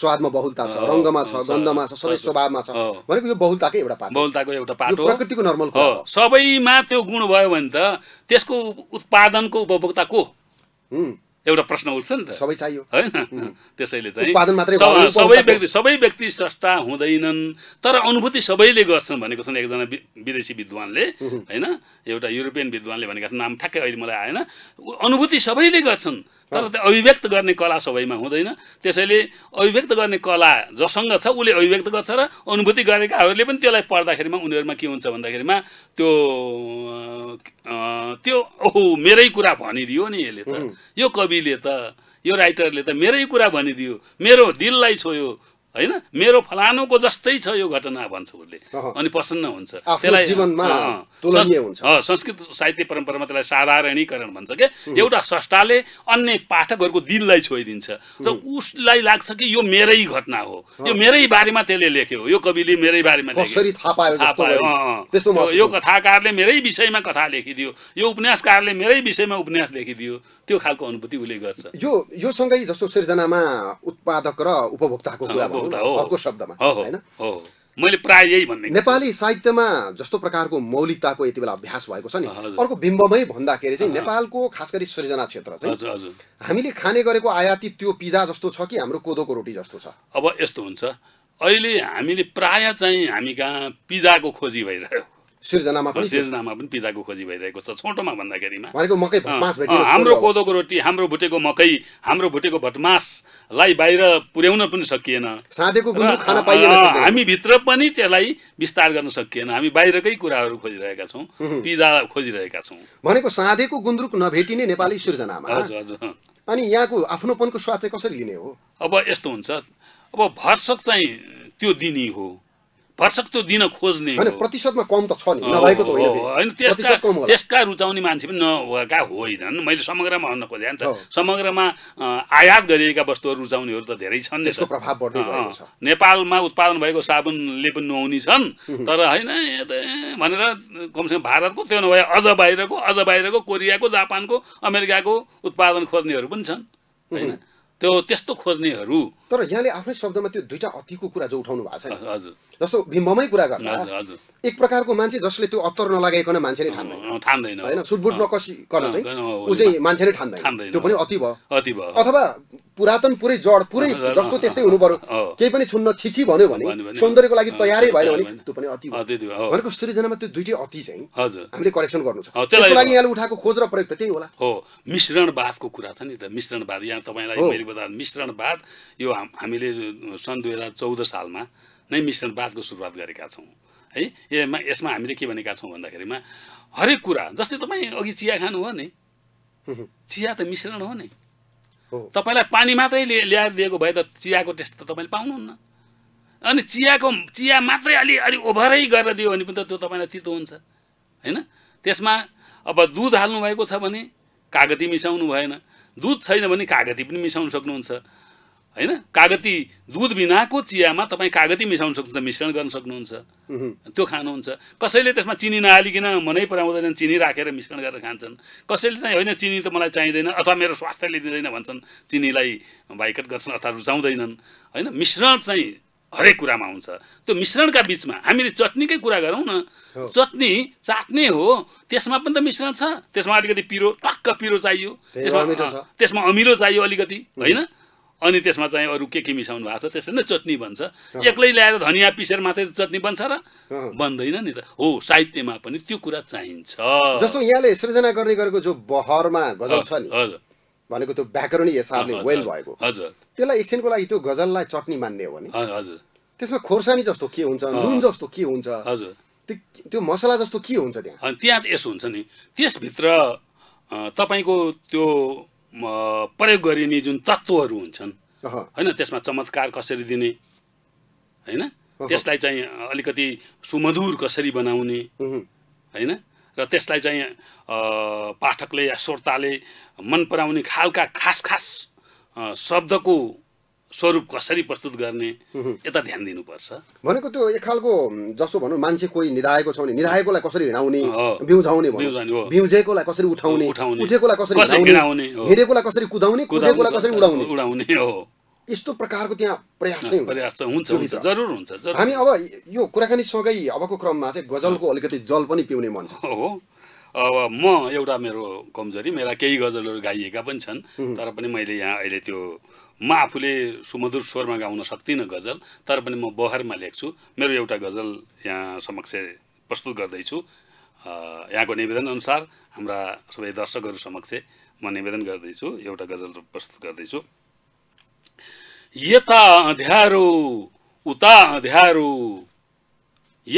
स्वादमा बहुलता छ रङ्गमा छ गन्धमा छ सबै स्वभावमा छ भनेको यो बहुलताकै एउटा पाटो बहुलताको एउटा पाटो प्रकृतिको नर्मल हो सबैमा त्यो गुण भयो भने त त्यसको उत्पादनको उपभोक्ता को एउटा प्रश्न उठ्छ नि त सबै चाहियो होइन त्यसैले चाहिँ सबै व्यक्ति सबै व्यक्ति स्रष्टा हुँदैनन् तर अनुभूति सबैले गर्छन् भनेको छन् एकजना विदेशी विद्वानले होइन एउटा युरोपियन विद्वानले भनेका छन् नाम ठ्याक्कै अहिले मलाई आएन अनुभूति सबैले गर्छन् तर त्यो अभिव्यक्त गर्ने कला सबैमा हुँदैन त्यसैले अभिव्यक्त गर्ने कला जसँग छ उसले अभिव्यक्त गर्छ र अनुभूति गरेकाहरूले पनि त्यसलाई पढ्दाखेरिमा उनीहरूमा के हुन्छ भन्दाखेरिमा त्यो त्यो ओहो मेरै कुरा भनिदियो नि यसले त यो कविले त यो राइटरले त मेरै कुरा भनिदियो मेरो दिललाई छोयो होइन मेरो फलानुको जस्तै छ यो घटना भन्छ उसले अनि प्रसन्न हुन्छ त्यसलाई संस्कृत साहित्य परम्परामा त्यसलाई साधारणीकरण भन्छ क्या एउटा स्रष्टाले अन्य पाठकहरूको दिललाई छोइदिन्छ र उसलाई लाग्छ कि यो मेरै घटना हो यो मेरै बारेमा त्यसले लेख्यो यो कविले मेरै बारेमा यो कथाकारले मेरै विषयमा कथा लेखिदियो यो उपन्यासकारले मेरै विषयमा उपन्यास लेखिदियो त्यो खालको अनुभूति उसले गर्छ यो यो सँगै जस्तो सिर्जनामा उत्पादक र उपभोक्ताको कुरा अर्को शब्दमा होइन मैले प्राय यही भन्ने नेपाली साहित्यमा जस्तो प्रकारको मौलिकताको यति बेला अभ्यास भएको छ नि अर्को बिम्बमै भन्दाखेरि चाहिँ नेपालको खास गरी सृजना क्षेत्र चाहिँ हामीले खाने गरेको आयाती त्यो पिज्जा जस्तो छ कि हाम्रो कोदोको रोटी जस्तो छ अब यस्तो हुन्छ अहिले हामीले प्राय चाहिँ हामी कहाँ पिज्जाको खोजी भइरह्यो सिर्जनामा पनि सिर्जनामा पनि पिजाको खोजी भइरहेको छ छोटोमा भन्दाखेरिमा भनेको मकै भटमास हाम्रो कोदोको रोटी हाम्रो भुटेको मकै हाम्रो भुटेको भटमासलाई बाहिर पुर्याउन पनि सकिएन साँधेको गुन्द्रुक खान पाइएन हामी भित्र पनि त्यसलाई विस्तार गर्न सकिएन हामी बाहिरकै कुराहरू खोजिरहेका छौँ पिजा खोजिरहेका छौँ भनेको साँधेको गुन्द्रुक नभेटिने नेपाली सिर्जनामा हजुर हजुर अनि यहाँको आफ्नोपनको स्वाद चाहिँ कसरी लिने हो अब यस्तो हुन्छ अब भर्सक चाहिँ त्यो दिने हो त्यो दिन खोज्ने प्रतिशतमा कम त छ नि नभएको त होइन त्यसका त्यसका रुचाउने मान्छे पनि नभएका होइनन् मैले समग्रमा भन्न खोजेँ नि त समग्रमा आयात गरिएका वस्तुहरू रुचाउनेहरू त धेरै छन् त्यसको प्रभाव नेपालमा उत्पादन भएको साबुनले पनि नहुने छन् तर होइन भनेर कमसेकम भारतको त्यो नभए अझ बाहिरको अझ बाहिरको कोरियाको जापानको अमेरिकाको उत्पादन खोज्नेहरू पनि छन् होइन त्यो त्यस्तो खोज्नेहरू तर यहाँले आफ्नै शब्दमा त्यो दुईवटा अतिको कुरा जो उठाउनु भएको छ नि जस्तो भीममै कुरा गर्नु एक प्रकारको मान्छे जसले त्यो अत्तर नलगाइकन मान्छेले ठान्दैन ठान्दैन होइन सुटबुट नकसिकन चाहिँ ऊ चाहिँ मान्छेले ठान्दैन त्यो पनि अति भयो अति भयो अथवा पुरातन पुरै जड पुरै जस्तो त्यस्तै हुनु पर्यो केही पनि छुन्न छिछि भन्यो भने सौन्दर्यको लागि तयारै भएन भने त्यो पनि अति भयो भनेको सृजनामा त्यो दुइटै अति चाहिँ हामीले करेक्सन गर्नु छ त्यसको लागि यहाँले उठाएको खोज र प्रयोग त त्यही होला हो मिश्रणवादको कुरा छ नि त मिश्रणवाद यहाँ तपाईँलाई मैले बताए मिश्रणवाद यो हामीले सन् दुई हजार चौध सालमा नै मिश्रणवादको सुरुवात गरेका छौँ है यसमा यसमा हामीले के भनेका छौँ भन्दाखेरिमा हरेक कुरा जस्तै तपाईँ अघि चिया खानु हो नि चिया त मिश्रण हो नि तपाईँलाई पानी मात्रै ल्याएर दिएको भए त चियाको टेस्ट त तपाईँले पाउनुहुन्न अनि चियाको चिया मात्रै अलि अलि ओभरै गरेर दियो भने पनि त त्यो तपाईँलाई तितो हुन्छ होइन त्यसमा अब दुध हाल्नुभएको छ भने कागती मिसाउनु भएन दुध छैन भने कागती पनि मिसाउनु सक्नुहुन्छ होइन कागती दुध बिनाको चियामा तपाईँ कागती मिसाउन सक्नुहुन्छ मिश्रण गर्न सक्नुहुन्छ त्यो खानुहुन्छ कसैले त्यसमा चिनी नहालिकन मनै पराउँदैनन् चिनी राखेर मिश्रण गरेर खान्छन् कसैले चाहिँ होइन चिनी त मलाई चाहिँदैन अथवा मेरो स्वास्थ्यले दिँदैन भन्छन् चिनीलाई भाइकट गर्छन् अथवा रुचाउँदैनन् होइन मिश्रण चाहिँ हरेक कुरामा हुन्छ त्यो मिश्रणका बिचमा हामीले चटनीकै कुरा गरौँ न चटनी चाट्ने हो त्यसमा पनि त मिश्रण छ त्यसमा अलिकति पिरो टक्क पिरो चाहियो त्यसमा त्यसमा अमिलो चाहियो अलिकति होइन अनि त्यसमा चाहिँ अरू के के मिसाउनु भएको छ त्यसरी नै चटनी बन्छ एक्लै ल्याएर धनियाँ पिसेर मात्रै चटनी बन्छ र बन्दैन नि त हो साहित्यमा पनि त्यो कुरा चाहिन्छ जस्तो यहाँले सृजना गर्ने गरेको जो बहरमा गजल छ नि भनेको त्यो व्याकरण हिसाबले वेल भएको हजुर त्यसलाई एकछिनको लागि त्यो गजललाई चटनी मान्ने हो भने हजुर त्यसमा खोर्सानी जस्तो के हुन्छ नुन जस्तो के हुन्छ हजुर त्यो मसला जस्तो के हुन्छ त्यहाँ त्यहाँ यसो हुन्छ नि त्यसभित्र तपाईँको त्यो प्रयोग गरिने जुन तत्त्वहरू हुन्छन् होइन त्यसमा चमत्कार कसरी दिने होइन त्यसलाई चाहिँ अलिकति सुमधुर कसरी बनाउने होइन र त्यसलाई चाहिँ पाठकले या श्रोताले मन पराउने खालका खास खास शब्दको स्वरूप कसरी प्रस्तुत गर्ने यता ध्यान दिनुपर्छ भनेको त्यो एक खालको जस्तो भनौँ मान्छे कोही निधाएको छ भने निधाएकोलाई कसरी हिँडाउने बिउझाउने बिउजेकोलाई कसरी उठाउने उठेकोलाई कसरी हिँडाउने हिँडेकोलाई कसरी कुदाउने कुदेकोलाई कसरी उडाउने उडाउने हो यस्तो प्रकारको त्यहाँ प्रयास प्रयास हुन्छ हुन्छ जरुर हुन्छ हामी अब यो सँगै अबको क्रममा चाहिँ गजलको अलिकति जल पनि पिउने मन छ हो अब म एउटा मेरो कमजोरी मेरा केही गजलहरू गाइएका पनि छन् तर पनि मैले यहाँ अहिले त्यो म आफूले सुमधुर स्वरमा गाउन सक्दिनँ गजल तर पनि म बहारमा लेख्छु मेरो एउटा गजल यहाँ समक्ष प्रस्तुत गर्दैछु यहाँको निवेदन अनुसार हाम्रा सबै दर्शकहरू समक्ष म निवेदन गर्दैछु एउटा गजल प्रस्तुत गर्दैछु यता अँध्यारो उता अँध्यारो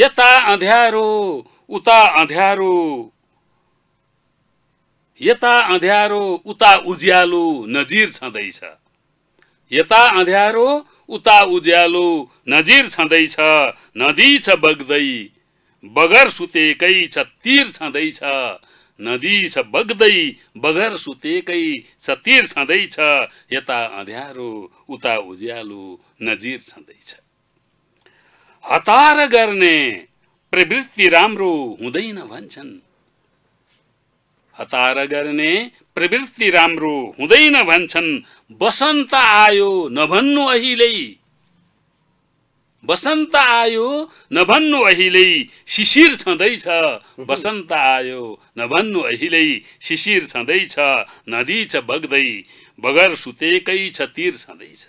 यता अँध्यारो उता अँध्यारो यता अँध्यारो उता उज्यालो नजिर छँदैछ यता अँध्यारो उता उज्यालो नजिर छँदैछ नदी छ बग्दै बगर सुतेकै छ तिर छँदैछ नदी छ बग्दै बगर सुतेकै छ तिर छँदैछ यता अँध्यारो उता उज्यालो नजिर छँदैछ हतार गर्ने प्रवृत्ति राम्रो हुँदैन भन्छन् हतार गर्ने प्रवृत्ति राम्रो हुँदैन भन्छन् बसन्त आयो नभन्नु अहिले बसन्त आयो नभन्नु अहिले शिशिर छँदैछ बसन्त आयो नभन्नु अहिले शिशिर छँदैछ नदी छ बग्दै बगर सुतेकै छ तिर छँदैछ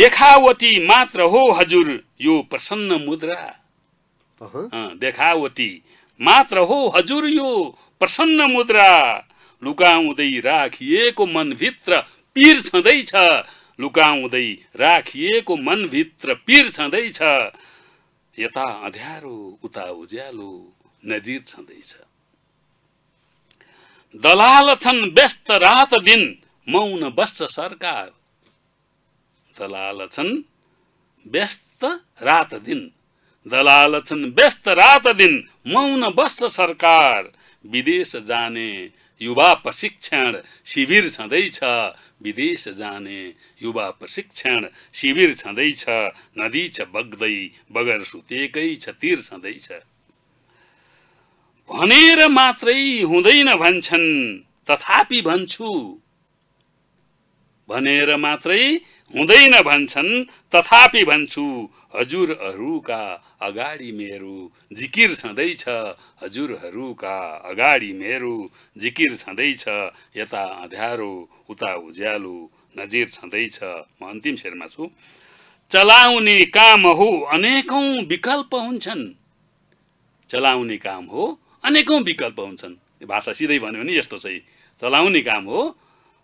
देखावटी मात्र हो हजुर यो प्रसन्न मुद्रा देखावटी मात्र हो हजुर यो प्रसन्न मुद्रा लुकाउँदै राखिएको मनभित्र पिर छँदैछ लुकाउँदै राखिएको मनभित्र पिर छँदैछ यता अँध्यारो उता उज्यालो नजिर छँदैछ दलाल छन् व्यस्त रात दिन मौन बस्छ सरकार दलाल छन् व्यस्त रात दिन दलाल छन् व्यस्त रात दिन मौन बस्छ सरकार विदेश जाने युवा प्रशिक्षण शिविर छँदैछ विदेश जाने युवा प्रशिक्षण शिविर छँदैछ नदी छ बग्दै बगर सुतेकै छ तिर छँदैछ भनेर मात्रै हुँदैन भन्छन् तथापि भन्छु भनेर मात्रै हुँदैन भन्छन् तथापि भन्छु हजुरहरूका अगाडि मेरो जिकिर छँदैछ हजुरहरूका अगाडि मेरो जिकिर छँदैछ यता अँध्यारो उता उज्यालो नजिर छँदैछ म अन्तिम शेरमा छु चलाउने काम हो अनेकौँ विकल्प हुन्छन् चलाउने काम हो अनेकौँ विकल्प हुन्छन् भाषा सिधै भन्यो भने यस्तो चाहिँ चलाउने काम हो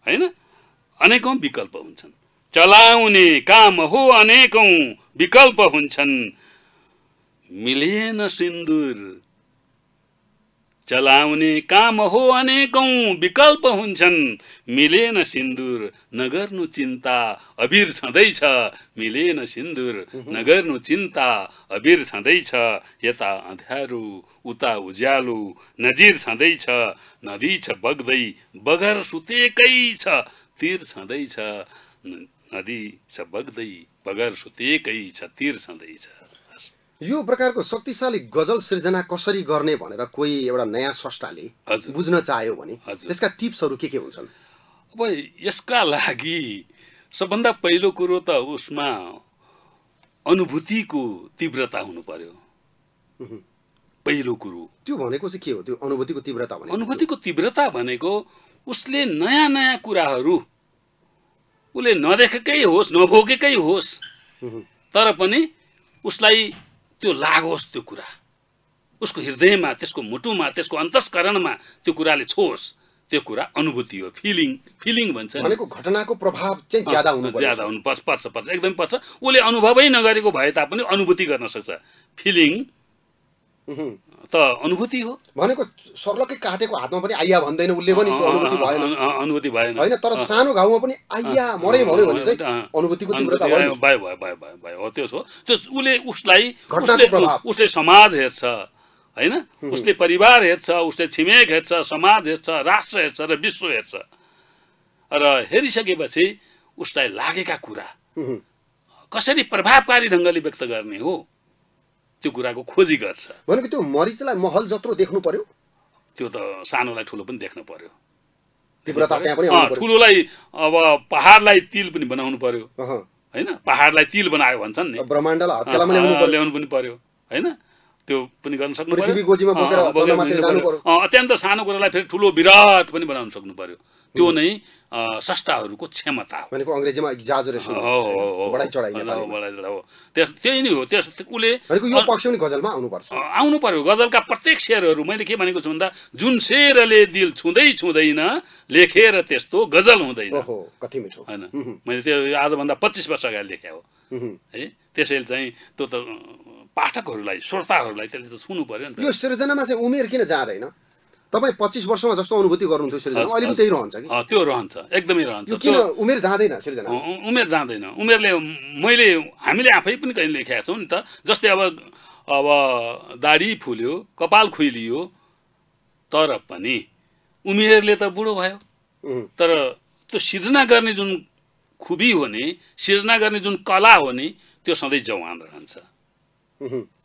होइन अनेकौँ विकल्प हुन्छन् चलाउने काम हो अनेकौँ विकल्प हुन्छन् मिलेन सिन्दुर चलाउने काम हो अनेकौँ विकल्प हुन्छन् मिलेन सिन्दुर नगर्नु चिन्ता अबिर छँदैछ मिलेन सिन्दुर नगर्नु चिन्ता अबिर छँदैछ यता अँध्यारो उता उज्यालो नजिर छँदैछ नदी छ बग्दै बगर सुतेकै छ तिर छँदैछ नदी छ बग्दै बगर सुतेकै छ तिर यो प्रकारको शक्तिशाली गजल सृजना कसरी गर्ने भनेर कोही एउटा नयाँ स्रष्टाले बुझ्न चाह्यो भने यसका टिप्सहरू के के हुन्छन् अब यसका लागि सबभन्दा पहिलो कुरो त उसमा अनुभूतिको तीव्रता हुनु पर्यो पहिलो कुरो त्यो भनेको चाहिँ के हो त्यो अनुभूतिको तीव्रता भनेको अनुभूतिको तीव्रता भनेको उसले नयाँ नयाँ कुराहरू उसले नदेखेकै होस् नभोगेकै होस् तर पनि उसलाई त्यो लागोस् त्यो कुरा उसको हृदयमा त्यसको मुटुमा त्यसको अन्तस्करणमा त्यो कुराले छोस् त्यो कुरा अनुभूति हो फिलिङ फिलिङ भन्छ भनेको घटनाको प्रभाव चाहिँ ज्यादा हुनु ज्यादा हुनु पर्छ पर्छ पर्छ एकदम पर्छ उसले अनुभवै नगरेको भए तापनि अनुभूति गर्न सक्छ फिलिङ त अनुभूति हो भनेको सर्लकै काटेको हातमा पनि आइया भन्दैन उसले पनि अनुभूति भएन अनुभूति भएन होइन तर सानो घाउमा पनि आइया मरै भन्यो भने चाहिँ अनुभूतिको तीव्रता भयो भयो भयो भयो हो त्यो हो त्यो उसले उसलाई उसले समाज हेर्छ होइन उसले परिवार हेर्छ उसले छिमेक हेर्छ समाज हेर्छ राष्ट्र हेर्छ र विश्व हेर्छ र हेरिसकेपछि उसलाई लागेका कुरा कसरी प्रभावकारी ढङ्गले व्यक्त गर्ने हो त्यो कुराको खोजी गर्छ भनेको त्यो मरिचलाई महल जत्रो देख्नु पर्यो त्यो त सानोलाई ठुलो पनि देख्नु पर्यो ठुलोलाई अब पहाडलाई तिल पनि बनाउनु पर्यो होइन पहाडलाई तिल बनायो भन्छन् नि ब्रह्माण्डलाई ल्याउनु पनि पर्यो होइन त्यो पनि गर्न सक्नु अत्यन्त सानो कुरालाई फेरि ठुलो विराट पनि बनाउन सक्नु पर्यो त्यो नै स्रष्टाहरूको क्षमता हो भनेको अङ्ग्रेजीमा एक्जाजरेसन बढाइ चढाइ हो त्यस त्यही नै हो त्यस उसले यो पक्ष पनि गजलमा आउनुपर्छ आउनु पर्यो गजलका प्रत्येक शेरहरू मैले के भनेको छु भन्दा जुन शेरले दिल छुँदै छुँदैन लेखेर त्यस्तो गजल हुँदैन कति मिठो होइन मैले त्यो आजभन्दा पच्चिस वर्ष अगाडि लेखेँ हो है त्यसैले चाहिँ त्यो त पाठकहरूलाई श्रोताहरूलाई त्यसले त सुन्नु पर्यो नि त यो सृजनामा चाहिँ उमेर किन जाँदैन तपाईँ पच्चिस वर्षमा जस्तो अनुभूति गर्नुहुन्थ्यो सिर्जना अहिले पनि त्यही रहन्छ कि त्यो रहन्छ एकदमै रहन्छ किन उमेर जाँदैन सिर्जना उमेर जाँदैन उमेरले मैले हामीले आफै पनि कहिले लेखेका छौँ नि त जस्तै अब अब दाढी फुल्यो कपाल खुइलियो तर पनि उमेरले त बुढो भयो तर त्यो सिर्जना गर्ने जुन खुबी हो नि सिर्जना गर्ने जुन कला हो नि त्यो सधैँ जवान रहन्छ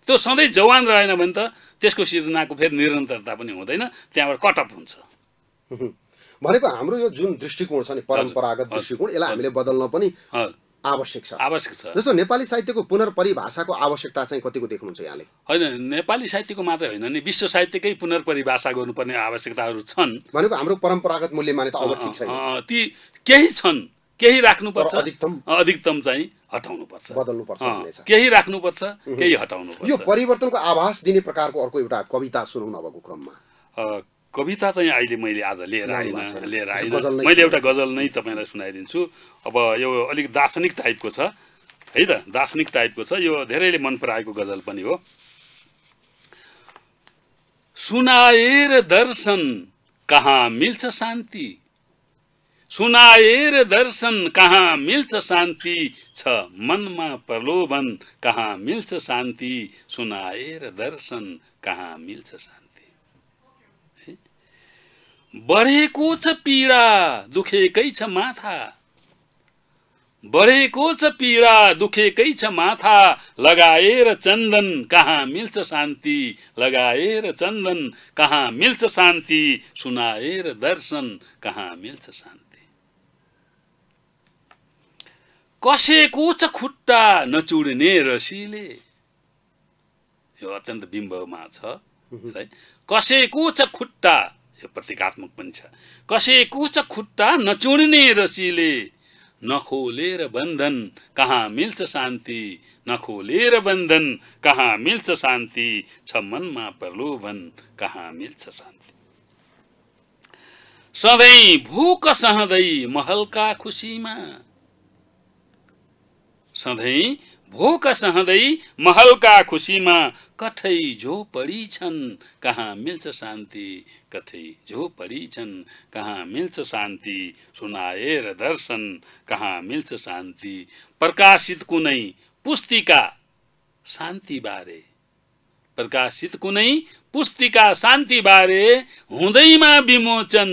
त्यो सधैँ जवान रहेन भने त त्यसको सिर्जनाको फेरि निरन्तरता पनि हुँदैन त्यहाँबाट कटअप हुन्छ भनेको हाम्रो यो जुन दृष्टिकोण छ नि परम्परागत दृष्टिकोण यसलाई हामीले बदल्न पनि आवश्यक छ आवश्यक छ जस्तो नेपाली साहित्यको पुनर्परिभाषाको आवश्यकता चाहिँ कतिको देख्नुहुन्छ यहाँले होइन नेपाली साहित्यको मात्रै होइन नि विश्व साहित्यकै पुनर्परिभाषा गर्नुपर्ने आवश्यकताहरू छन् भनेको हाम्रो परम्परागत मूल्यमान्यता अब ठिक छैन ती केही छन् केही राख्नुपर्छ अधिकतम अधिकतम चाहिँ हटाउनुपर्छ बदल्नुपर्छ केही राख्नुपर्छ केही हटाउनुपर्छ यो परिवर्तनको आभास दिने प्रकारको अर्को एउटा कविता सुनौ नभएको क्रममा कविता चाहिँ अहिले मैले आज लिएर आइनँ लिएर आइनँ मैले एउटा गजल नै तपाईँलाई सुनाइदिन्छु अब यो अलिक दार्शनिक टाइपको छ है त दार्शनिक टाइपको छ यो धेरैले मन पराएको गजल पनि हो सुनाएर दर्शन कहाँ मिल्छ शान्ति सुनाएर दर्शन कहाँ मिल्छ शान्ति छ मनमा प्रलोभन कहाँ मिल्छ शान्ति सुनाएर दर्शन कहाँ मिल्छ शान्ति बढेको छ पीडा दुखेकै छ माथा बढेको छ पीडा दुखेकै छ माथा लगाएर चन्दन कहाँ मिल्छ शान्ति लगाएर चन्दन कहाँ मिल्छ शान्ति सुनाएर दर्शन कहाँ मिल्छ शान्ति कसैको च खुट्टा नचुड्ने रसीले यो अत्यन्त बिम्बमा छ है कसैको च खुट्टा यो प्रतीकात्मक पनि छ कसैको च खुट्टा नचुड्ने रसीले नखोलेर बन्धन कहाँ मिल्छ शान्ति नखोलेर बन्धन कहाँ मिल्छ शान्ति छ मनमा प्रलोभन कहाँ मिल्छ शान्ति सधैँ भोक सहँदै महलका खुसीमा सधैँ भोक सहँदै महलका खुसीमा कठै झोपडी छन् कहाँ मिल्छ शान्ति कठै झोपडी छन् कहाँ मिल्छ शान्ति सुनाएर दर्शन कहाँ मिल्छ शान्ति प्रकाशित कुनै पुस्तिका शान्तिबारे प्रकाशित कुनै पुस्तिका शान्ति बारे हुँदैमा विमोचन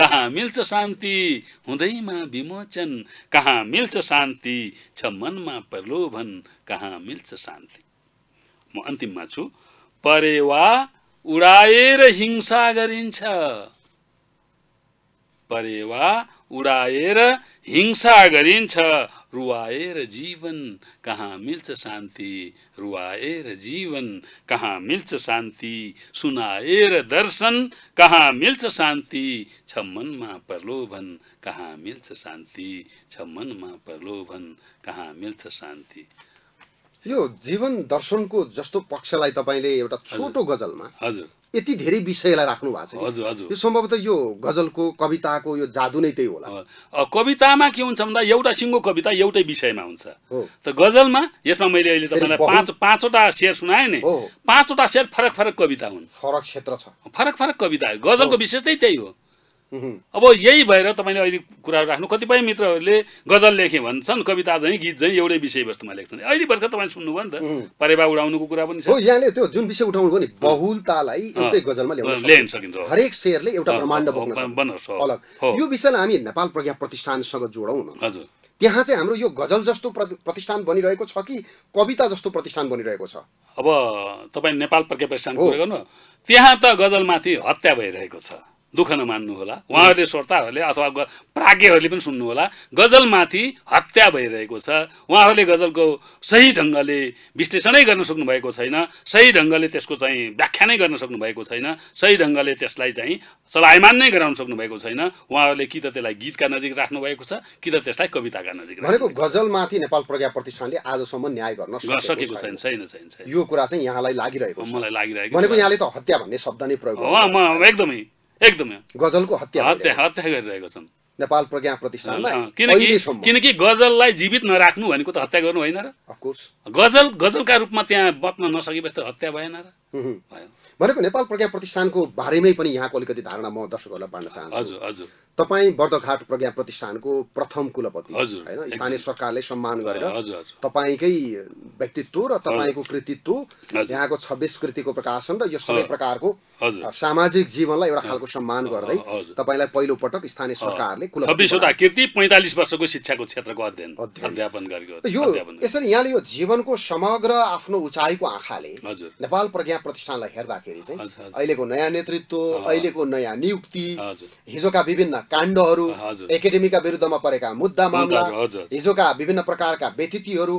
कहाँ मिल्छ शान्ति हुँदैमा विमोचन कहाँ मिल्छ शान्ति छ मनमा प्रलोभन कहाँ मिल्छ शान्ति म अन्तिममा छु परेवा उडाएर हिंसा गरिन्छ परेवा उडाएर हिंसा गरिन्छ रुवाएर जीवन कहाँ मिल्छ शान्ति रुवाएर जीवन कहाँ मिल्छ शान्ति सुनाएर दर्शन कहाँ मिल्छ शान्ति छ मनमा प्रलोभन कहाँ मिल्छ शान्ति छ मनमा प्रलोभन कहाँ मिल्छ शान्ति यो जीवन दर्शनको जस्तो पक्षलाई तपाईँले एउटा छोटो गजलमा हजुर यति धेरै विषयलाई राख्नु भएको छ हजुर हजुर यो सम्भवतः यो गजलको कविताको यो जादु नै त्यही होला कवितामा के हुन्छ भन्दा एउटा सिङ्गो कविता एउटै विषयमा हुन्छ त गजलमा यसमा मैले अहिले तपाईँलाई पाँच पाँचवटा शेर सुनाएँ नि पाँचवटा शेर फरक फरक कविता हुन् फरक क्षेत्र छ फरक फरक कविता गजलको विशेष नै त्यही हो अब यही भएर तपाईँले अहिले कुराहरू राख्नु कतिपय मित्रहरूले गजल लेखे भन्छन् कविता झैँ गीत झैँ एउटै विषयवस्तुमा लेख्छन् अहिले भर्खर तपाईँ सुन्नुभयो नि त परेवा उडाउनुको कुरा पनि छ यहाँले त्यो जुन विषय उठाउनु भयो नि बहुलतालाई एउटै गजलमा ल्याउन सकिन्छ हरेक शेरले एउटा ब्रह्माण्ड अलग यो विषयलाई हामी नेपाल प्रज्ञा प्रतिष्ठानसँग जोडौँ न हजुर त्यहाँ चाहिँ हाम्रो यो गजल जस्तो प्रतिष्ठान बनिरहेको छ कि कविता जस्तो प्रतिष्ठान बनिरहेको छ अब तपाईँ नेपाल प्रज्ञा प्रतिष्ठान कुरा गर्नु त्यहाँ त गजलमाथि हत्या भइरहेको छ दुःख नमान्नुहोला उहाँहरूले श्रोताहरूले अथवा प्राज्ञहरूले पनि सुन्नुहोला गजलमाथि हत्या भइरहेको छ उहाँहरूले गजलको सही ढङ्गले विश्लेषणै गर्न सक्नुभएको छैन सही ढङ्गले त्यसको चाहिँ व्याख्या नै गर्न भएको छैन सही ढङ्गले त्यसलाई चाहिँ चलायमान नै गराउन सक्नु भएको छैन उहाँहरूले कि त त्यसलाई गीतका नजिक राख्नु भएको छ कि त त्यसलाई कविताका नजिक भनेको गजलमाथि नेपाल प्रज्ञा प्रतिष्ठानले आजसम्म न्याय गर्न सकेको छैन छैन छैन यो कुरा चाहिँ यहाँलाई लागिरहेको मलाई लागिरहेको भनेको यहाँले त हत्या भन्ने शब्द नै प्रयोग म एकदमै एकदमै गजलको हत्या हत्या छन् नेपाल प्रज्ञा प्रतिष्ठानमा किनकि गजललाई जीवित नराख्नु भनेको त हत्या गर्नु होइन र अफकोर्स गजल गजलका रूपमा त्यहाँ बच्न नसकेपछि त हत्या भएन र भनेको नेपाल प्रज्ञा प्रतिष्ठानको बारेमै पनि यहाँको अलिकति धारणा म दर्शकहरूलाई बाँड्न चाहन्छु हजुर हजुर तपाईँ बर्दघाट प्रज्ञा प्रतिष्ठानको प्रथम कुलपति होइन स्थानीय सरकारले सम्मान गरेर तपाईँकै व्यक्तित्व र तपाईँको कृतित्व यहाँको छब्बिस कृतिको प्रकाशन र यो सबै प्रकारको सामाजिक जीवनलाई एउटा खालको सम्मान गर्दै तपाईँलाई पहिलो पटक स्थानीय सरकारले छब्बिसवटा कृति पैँतालिस वर्षको शिक्षाको क्षेत्रको अध्ययन अध्यापन गरेको यो यसरी यहाँले यो जीवनको समग्र आफ्नो उचाइको आँखाले नेपाल प्रज्ञा प्रतिष्ठानलाई हेर्दाखेरि चाहिँ अहिलेको नयाँ नेतृत्व अहिलेको नयाँ नियुक्ति हिजोका विभिन्न काण्डहरू एकाडेमीका विरुद्धमा परेका मुद्दा मामला हिजोका विभिन्न प्रकारका व्यतिथिहरू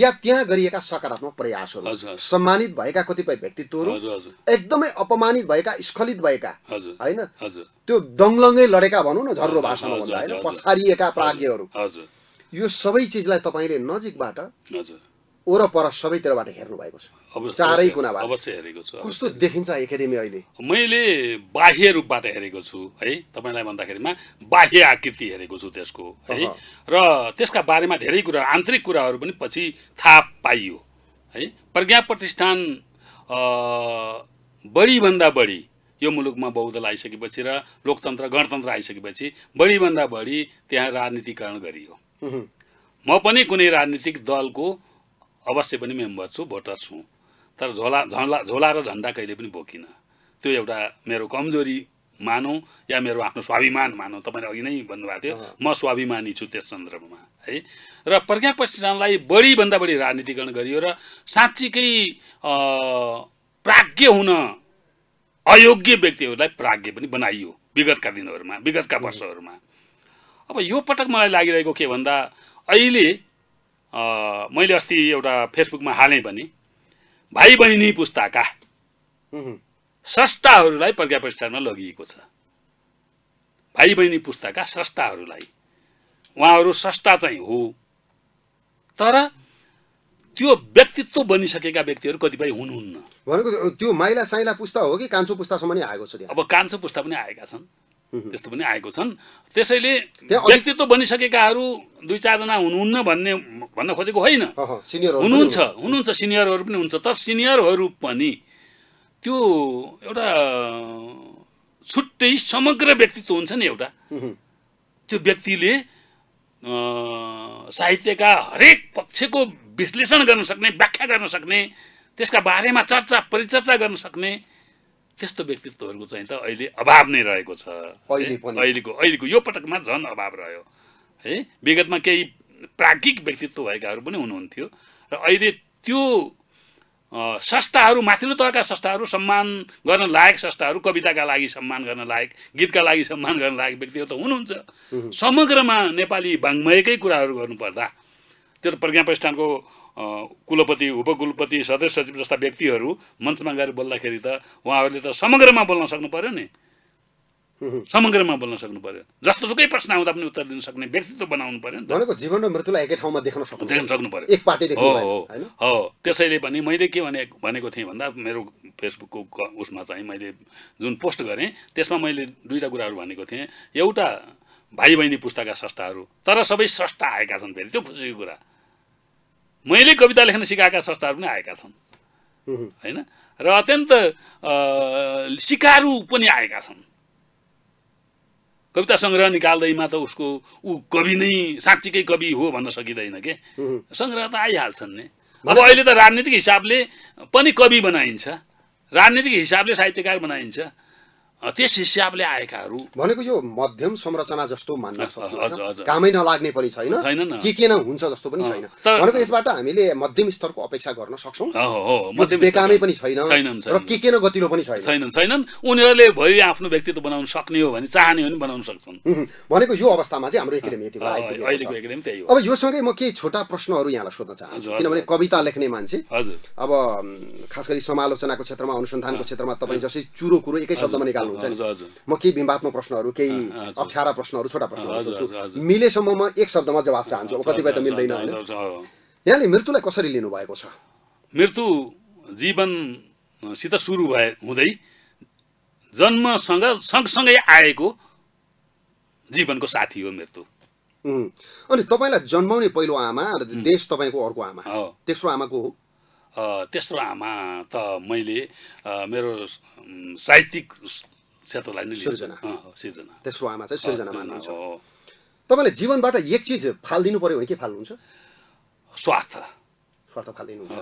या त्यहाँ गरिएका सकारात्मक प्रयासहरू सम्मानित भएका कतिपय व्यक्तित्वहरू एकदमै अपमानित भएका स्खलित भएका होइन त्यो डङ्लङ्गै लडेका भनौँ न झर्रो भाषामा भन्दा होइन पछारिएका प्राज्ञहरू यो सबै चिजलाई तपाईँले नजिकबाट वरपर सबैतिरबाट हेर्नु भएको छ चारै कुनाबाट अवश्य हेरेको छु कस्तो देखिन्छ एकाडेमी अहिले मैले बाह्य रूपबाट हेरेको छु है तपाईँलाई भन्दाखेरिमा बाह्य आकृति हेरेको छु त्यसको है र त्यसका बारेमा धेरै कुरा आन्तरिक कुराहरू पनि पछि थाहा पाइयो है प्रज्ञा प्रतिष्ठान बढीभन्दा बढी यो मुलुकमा बहुदल आइसकेपछि र लोकतन्त्र गणतन्त्र आइसकेपछि बढीभन्दा बढी त्यहाँ राजनीतिकरण गरियो म पनि कुनै राजनीतिक दलको अवश्य पनि मेम्बर छु भोटर छु तर झोला झोला झोला र झन्डा कहिले पनि बोकिनँ त्यो एउटा मेरो कमजोरी मानौँ या मेरो आफ्नो स्वाभिमान मानौँ तपाईँले अघि नै भन्नुभएको थियो म स्वाभिमानी छु त्यस सन्दर्भमा है र प्रज्ञा प्रतिष्ठानलाई बढीभन्दा बढी राजनीतिकरण गरियो र साँच्चीकै प्राज्ञ हुन अयोग्य व्यक्तिहरूलाई प्राज्ञ पनि बनाइयो विगतका दिनहरूमा विगतका वर्षहरूमा अब यो पटक मलाई लागिरहेको के भन्दा अहिले मैले अस्ति एउटा फेसबुकमा हालेँ भने भाइ बहिनी पुस्ताका स्रष्टाहरूलाई प्रज्ञा प्रतिष्ठानमा लगिएको छ भाइ बहिनी पुस्ताका स्रष्टाहरूलाई उहाँहरू स्रष्टा चाहिँ हो तर त्यो व्यक्तित्व बनिसकेका व्यक्तिहरू कतिपय हुनुहुन्न भनेको त्यो माइला साइला पुस्ता हो कि कान्छो पुस्तासम्म नै आएको छ अब कान्छो पुस्ता पनि आएका छन् त्यस्तो पनि आएको छन् त्यसैले व्यक्तित्व बनिसकेकाहरू दुई चारजना हुनुहुन्न भन्ने भन्न खोजेको होइन हुनुहुन्छ हुनुहुन्छ सिनियरहरू पनि हुन्छ तर सिनियरहरू पनि त्यो एउटा छुट्टै समग्र व्यक्तित्व हुन्छ नि एउटा त्यो व्यक्तिले साहित्यका हरेक पक्षको विश्लेषण गर्न सक्ने व्याख्या गर्न सक्ने त्यसका बारेमा चर्चा परिचर्चा गर्न सक्ने त्यस्तो व्यक्तित्वहरूको चाहिँ त अहिले अभाव नै रहेको छ अहिलेको अहिलेको यो पटकमा झन् अभाव रह्यो है विगतमा केही प्राज्ञिक व्यक्तित्व भएकाहरू पनि हुनुहुन्थ्यो र अहिले त्यो संस्थाहरू माथिल्लो तहका संस्थाहरू सम्मान गर्न लायक संस्थाहरू कविताका लागि सम्मान गर्न लायक गीतका लागि सम्मान गर्न लायक व्यक्तिहरू त हुनुहुन्छ समग्रमा नेपाली बाङ्मयकै कुराहरू गर्नुपर्दा त्यो त प्रज्ञा प्रतिष्ठानको कुलपति उपकुलपति सदस्य सचिव जस्ता व्यक्तिहरू मञ्चमा गएर बोल्दाखेरि त उहाँहरूले त समग्रमा बोल्न सक्नु पऱ्यो नि समग्रमा बोल्न सक्नु पर्यो जस्तो सुकै प्रश्न आउँदा पनि उत्तर दिन सक्ने व्यक्तित्व बनाउनु पर्यो नि भनेको जीवन र मृत्युलाई एकै ठाउँमा देख्न सक्नु देख्न सक्नु पर्यो एक पार्टी हो हो त्यसैले पनि मैले के भने भनेको थिएँ भन्दा मेरो फेसबुकको उसमा चाहिँ मैले जुन पोस्ट गरेँ त्यसमा मैले दुईवटा कुराहरू भनेको थिएँ एउटा भाइ बहिनी पुस्ताका स्रष्टाहरू तर सबै स्रष्टा आएका छन् फेरि त्यो खुसीको कुरा मैले कविता लेख्न सिकाएका स्रष्टाहरू पनि आएका छन् होइन र अत्यन्त सिकारु पनि आएका छन् कविता सङ्ग्रह निकाल्दैमा त उसको ऊ कवि नै साँच्चीकै कवि हो भन्न सकिँदैन के सङ्ग्रह त आइहाल्छन् नि अब अहिले त राजनीतिक हिसाबले पनि कवि बनाइन्छ राजनीतिक हिसाबले साहित्यकार बनाइन्छ त्यस हिसाबले आएकाहरू भनेको यो मध्यम संरचना जस्तो मान्न कामै नलाग्ने पनि छैन के के न हुन्छ जस्तो पनि छैन भनेको यसबाट हामीले मध्यम स्तरको अपेक्षा गर्न सक्छौँ बेकामै पनि छैन र के के न गतिलो पनि छैन छैनन् छैनन् उनीहरूले भयो आफ्नो व्यक्तित्व बनाउन सक्ने हो भने चाहने हो भने बनाउन सक्छन् भनेको यो अवस्थामा चाहिँ हाम्रो एकदम यति हो अब सँगै म केही छोटा प्रश्नहरू यहाँलाई सोध्न चाहन्छु किनभने कविता लेख्ने मान्छे अब खास गरी समालोचनाको क्षेत्रमा अनुसन्धानको क्षेत्रमा तपाईँ जसरी चुरो कुरो एकै शब्दमा निकाल्नु हुन्छ नि म केही बिम्बात्मक प्रश्नहरू केही अप्ठ्यारा प्रश्नहरू छोटा प्रश्नहरू सोध्छु मिलेसम्म म एक शब्दमा जवाब चाहन्छु कतिपय त मिल्दैन होइन यहाँले मृत्युलाई कसरी लिनुभएको छ मृत्यु जीवनसित सुरु भए हुँदै जन्मसँग सँगसँगै आएको जीवनको साथी हो मृत्यु अनि तपाईँलाई जन्माउने पहिलो आमा र देश तपाईँको अर्को आमा तेस्रो आमाको हो तेस्रो आमा त मैले मेरो साहित्यिक सेतोलाई नै सिर्जना आमा चाहिँ सिर्जना मान्नुहुन्छ तपाईँले जीवनबाट एक चिज फालिदिनु पर्यो भने के फाल्नुहुन्छ स्वार्थ स्वार्थ फालिदिनुहुन्छ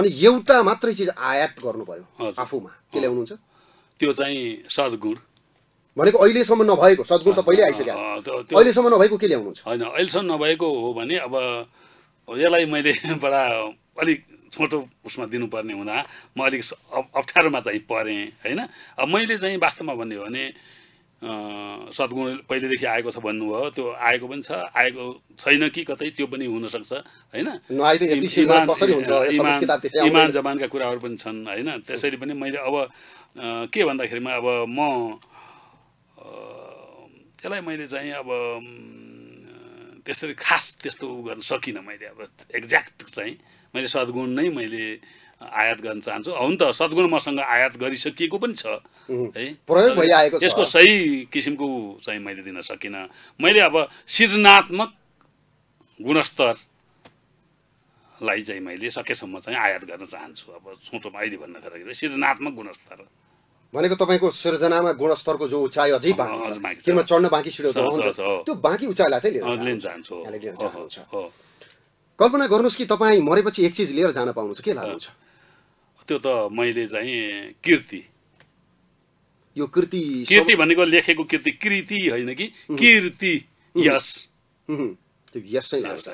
अनि एउटा मात्रै चिज आयात गर्नु पर्यो आफूमा के ल्याउनुहुन्छ त्यो चाहिँ सद्गुण भनेको अहिलेसम्म नभएको सद्गुण त पहिले आइसकेको छ अहिलेसम्म नभएको के ल्याउनुहुन्छ होइन अहिलेसम्म नभएको हो भने अब यसलाई मैले बडा अलिक छोटो उसमा दिनुपर्ने हुँदा म अलिक अप्ठ्यारोमा चाहिँ परेँ होइन अब मैले चाहिँ वास्तवमा भन्यो भने सद्गुण पहिलेदेखि आएको छ भन्नुभयो त्यो आएको पनि छ आएको छैन कि कतै त्यो पनि हुनसक्छ होइन इमान जमानका कुराहरू पनि छन् होइन त्यसरी पनि मैले अब के भन्दाखेरिमा अब म त्यसलाई मैले चाहिँ अब त्यसरी खास त्यस्तो गर्न सकिनँ मैले अब एक्ज्याक्ट चाहिँ मैले सद्गुण नै मैले आयात गर्न चाहन्छु हो नि त सद्गुण मसँग आयात गरिसकिएको पनि छ है प्रयोग भइआएको यसको सही किसिमको चाहिँ मैले दिन सकिनँ मैले अब सृजनात्मक लाई चाहिँ मैले सकेसम्म चाहिँ आयात गर्न चाहन्छु अब छोटोमा अहिले भन्न खोज्दाखेरि सृजनात्मक गुणस्तर भनेको तपाईँको सृजनामा गुणस्तरको जो उचाइ अझै बाँकी छ चढ्न बाँकी त्यो बाँकी उचाइलाई चाहिँ लिन चाहन्छु कल्पना गर्नुहोस् कि तपाईँ मरेपछि एक चिज लिएर जान पाउनुहुन्छ के लाग्नुहुन्छ त्यो त मैले चाहिँ कृति यो कृति कृति भनेको लेखेको कृति कृति होइन कि कृति यस यस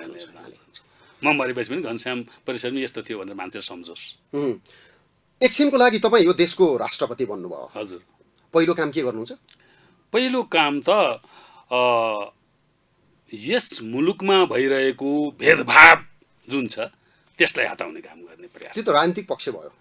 म मरेपछि पनि घनश्याम परिसरमा यस्तो थियो भनेर मान्छेले सम्झोस् एकछिनको लागि तपाईँ यो देशको राष्ट्रपति भन्नुभयो हजुर पहिलो काम के गर्नुहुन्छ पहिलो काम त यस मुलुकमा भइरहेको भेदभाव जुन छ त्यसलाई हटाउने काम गर्ने प्रयास त्यो त राजनीतिक पक्ष भयो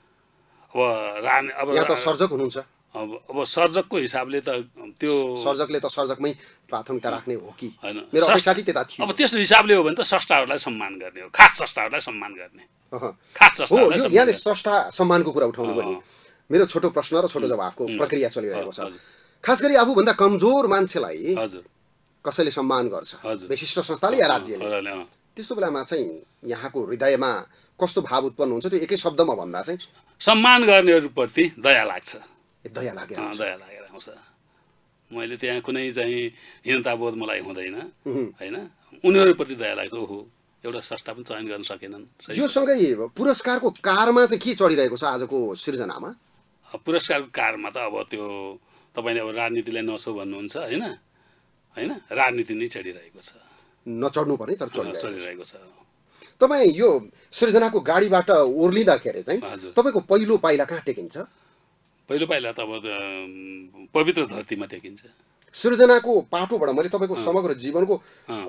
अब रान अब त सर्जक हुनुहुन्छ अब अब सर्जकको हिसाबले त त्यो सर्जकले त सर्जकमै प्राथमिकता राख्ने हो कि होइन मेरो साथी त्यता थियो अब त्यस्तो हिसाबले हो भने त स्रष्टाहरूलाई सम्मान गर्ने हो खास स्रष्टाहरूलाई सम्मान गर्ने हो यहाँले स्रष्टा सम्मानको कुरा उठाउनु भयो मेरो छोटो प्रश्न र छोटो जवाबको प्रक्रिया चलिरहेको छ खास गरी आफूभन्दा कमजोर मान्छेलाई हजुर कसैले सम्मान गर्छ विशिष्ट संस्थाले या राज्यले त्यस्तो बेलामा चाहिँ यहाँको हृदयमा कस्तो भाव उत्पन्न हुन्छ त्यो एकै शब्दमा भन्दा चाहिँ सम्मान गर्नेहरूप्रति दया लाग्छ दया लागेर दया लागेर आउँछ मैले त्यहाँ कुनै चाहिँ हीनताबोध मलाई हुँदैन होइन उनीहरूप्रति दया लाग्छ ओहो एउटा संस्था पनि चयन गर्न सकेनन् यो सँगै पुरस्कारको कारमा चाहिँ के चढिरहेको छ आजको सिर्जनामा पुरस्कारको कारमा त अब त्यो तपाईँले अब राजनीतिलाई नसो भन्नुहुन्छ होइन होइन राजनीति नै चढिरहेको छ नचढ्नु पर्ने तर चढिरहेको छ तपाईँ यो सृजनाको गाडीबाट ओर्लिँदाखेरि चाहिँ तपाईँको पहिलो पाइला कहाँ टेकिन्छ पहिलो पाइला त अब पवित्र धरतीमा टेकिन्छ सृजनाको पाटोबाट मैले तपाईँको समग्र जीवनको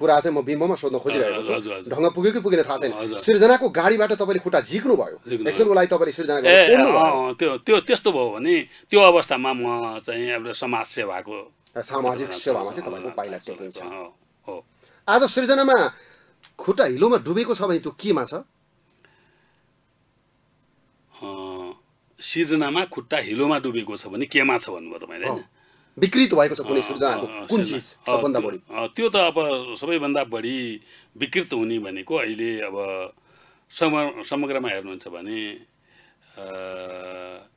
कुरा चाहिँ म बिम्बमा सोध्न खोजिरहेको छु ढङ्ग पुग्यो कि पुगेन थाहा छैन सृजनाको गाडीबाट तपाईँले खुट्टा झिक्नु भयो लागि तपाईँले सृजना त्यो त्यो त्यस्तो भयो भने त्यो अवस्थामा म चाहिँ एउटा सेवाको सामाजिक सेवामा चाहिँ तपाईँको पाइला टेकिन्छ आज सृजनामा खुट्टा हिलोमा डुबेको छ भने त्यो केमा छ सिर्जनामा खुट्टा हिलोमा डुबेको छ भने केमा छ भन्नुभयो तपाईँले होइन विकृत भएको छ कुनै सृजनाको कुन चिज सबभन्दा बढी त्यो त अब सबैभन्दा बढी विकृत हुने भनेको अहिले अब सम समग्रमा हेर्नुहुन्छ भने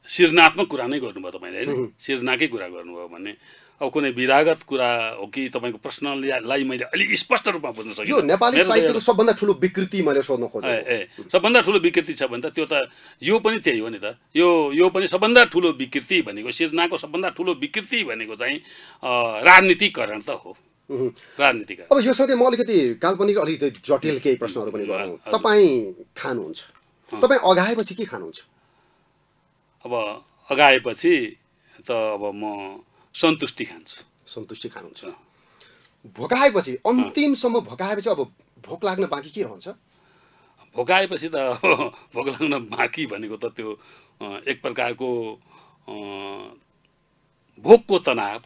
सिर्जनात्मक कुरा नै गर्नुभयो तपाईँले होइन सिर्जनाकै कुरा गर्नुभयो भने अब कुनै विधागत कुरा हो कि तपाईँको प्रश्नलाई मैले अलिक स्पष्ट रूपमा बुझ्न सकेँ यो नेपाली साहित्यको सबभन्दा ठुलो विकृति मैले सोध्न खोजेँ ए सबभन्दा ठुलो विकृति छ भने त त्यो त यो पनि त्यही हो नि त यो यो पनि सबभन्दा ठुलो विकृति भनेको सिर्जनाको सबभन्दा ठुलो विकृति भनेको चाहिँ राजनीतिकरण त हो राजनीतिकरण अब यो सँगै म अलिकति काल्पनिक अलिकति जटिल केही प्रश्नहरू पनि गरौँ तपाईँ खानुहुन्छ तपाईँ अघाएपछि के खानुहुन्छ अब अघाएपछि त अब म सन्तुष्टि खान्छु सन्तुष्टि खानुहुन्छ भोकाएपछि अन्तिमसम्म भोकाएपछि अब भोक लाग्न बाँकी के रहन्छ भोकाएपछि त भोक लाग्न बाँकी भनेको त त्यो एक प्रकारको भोकको तनाव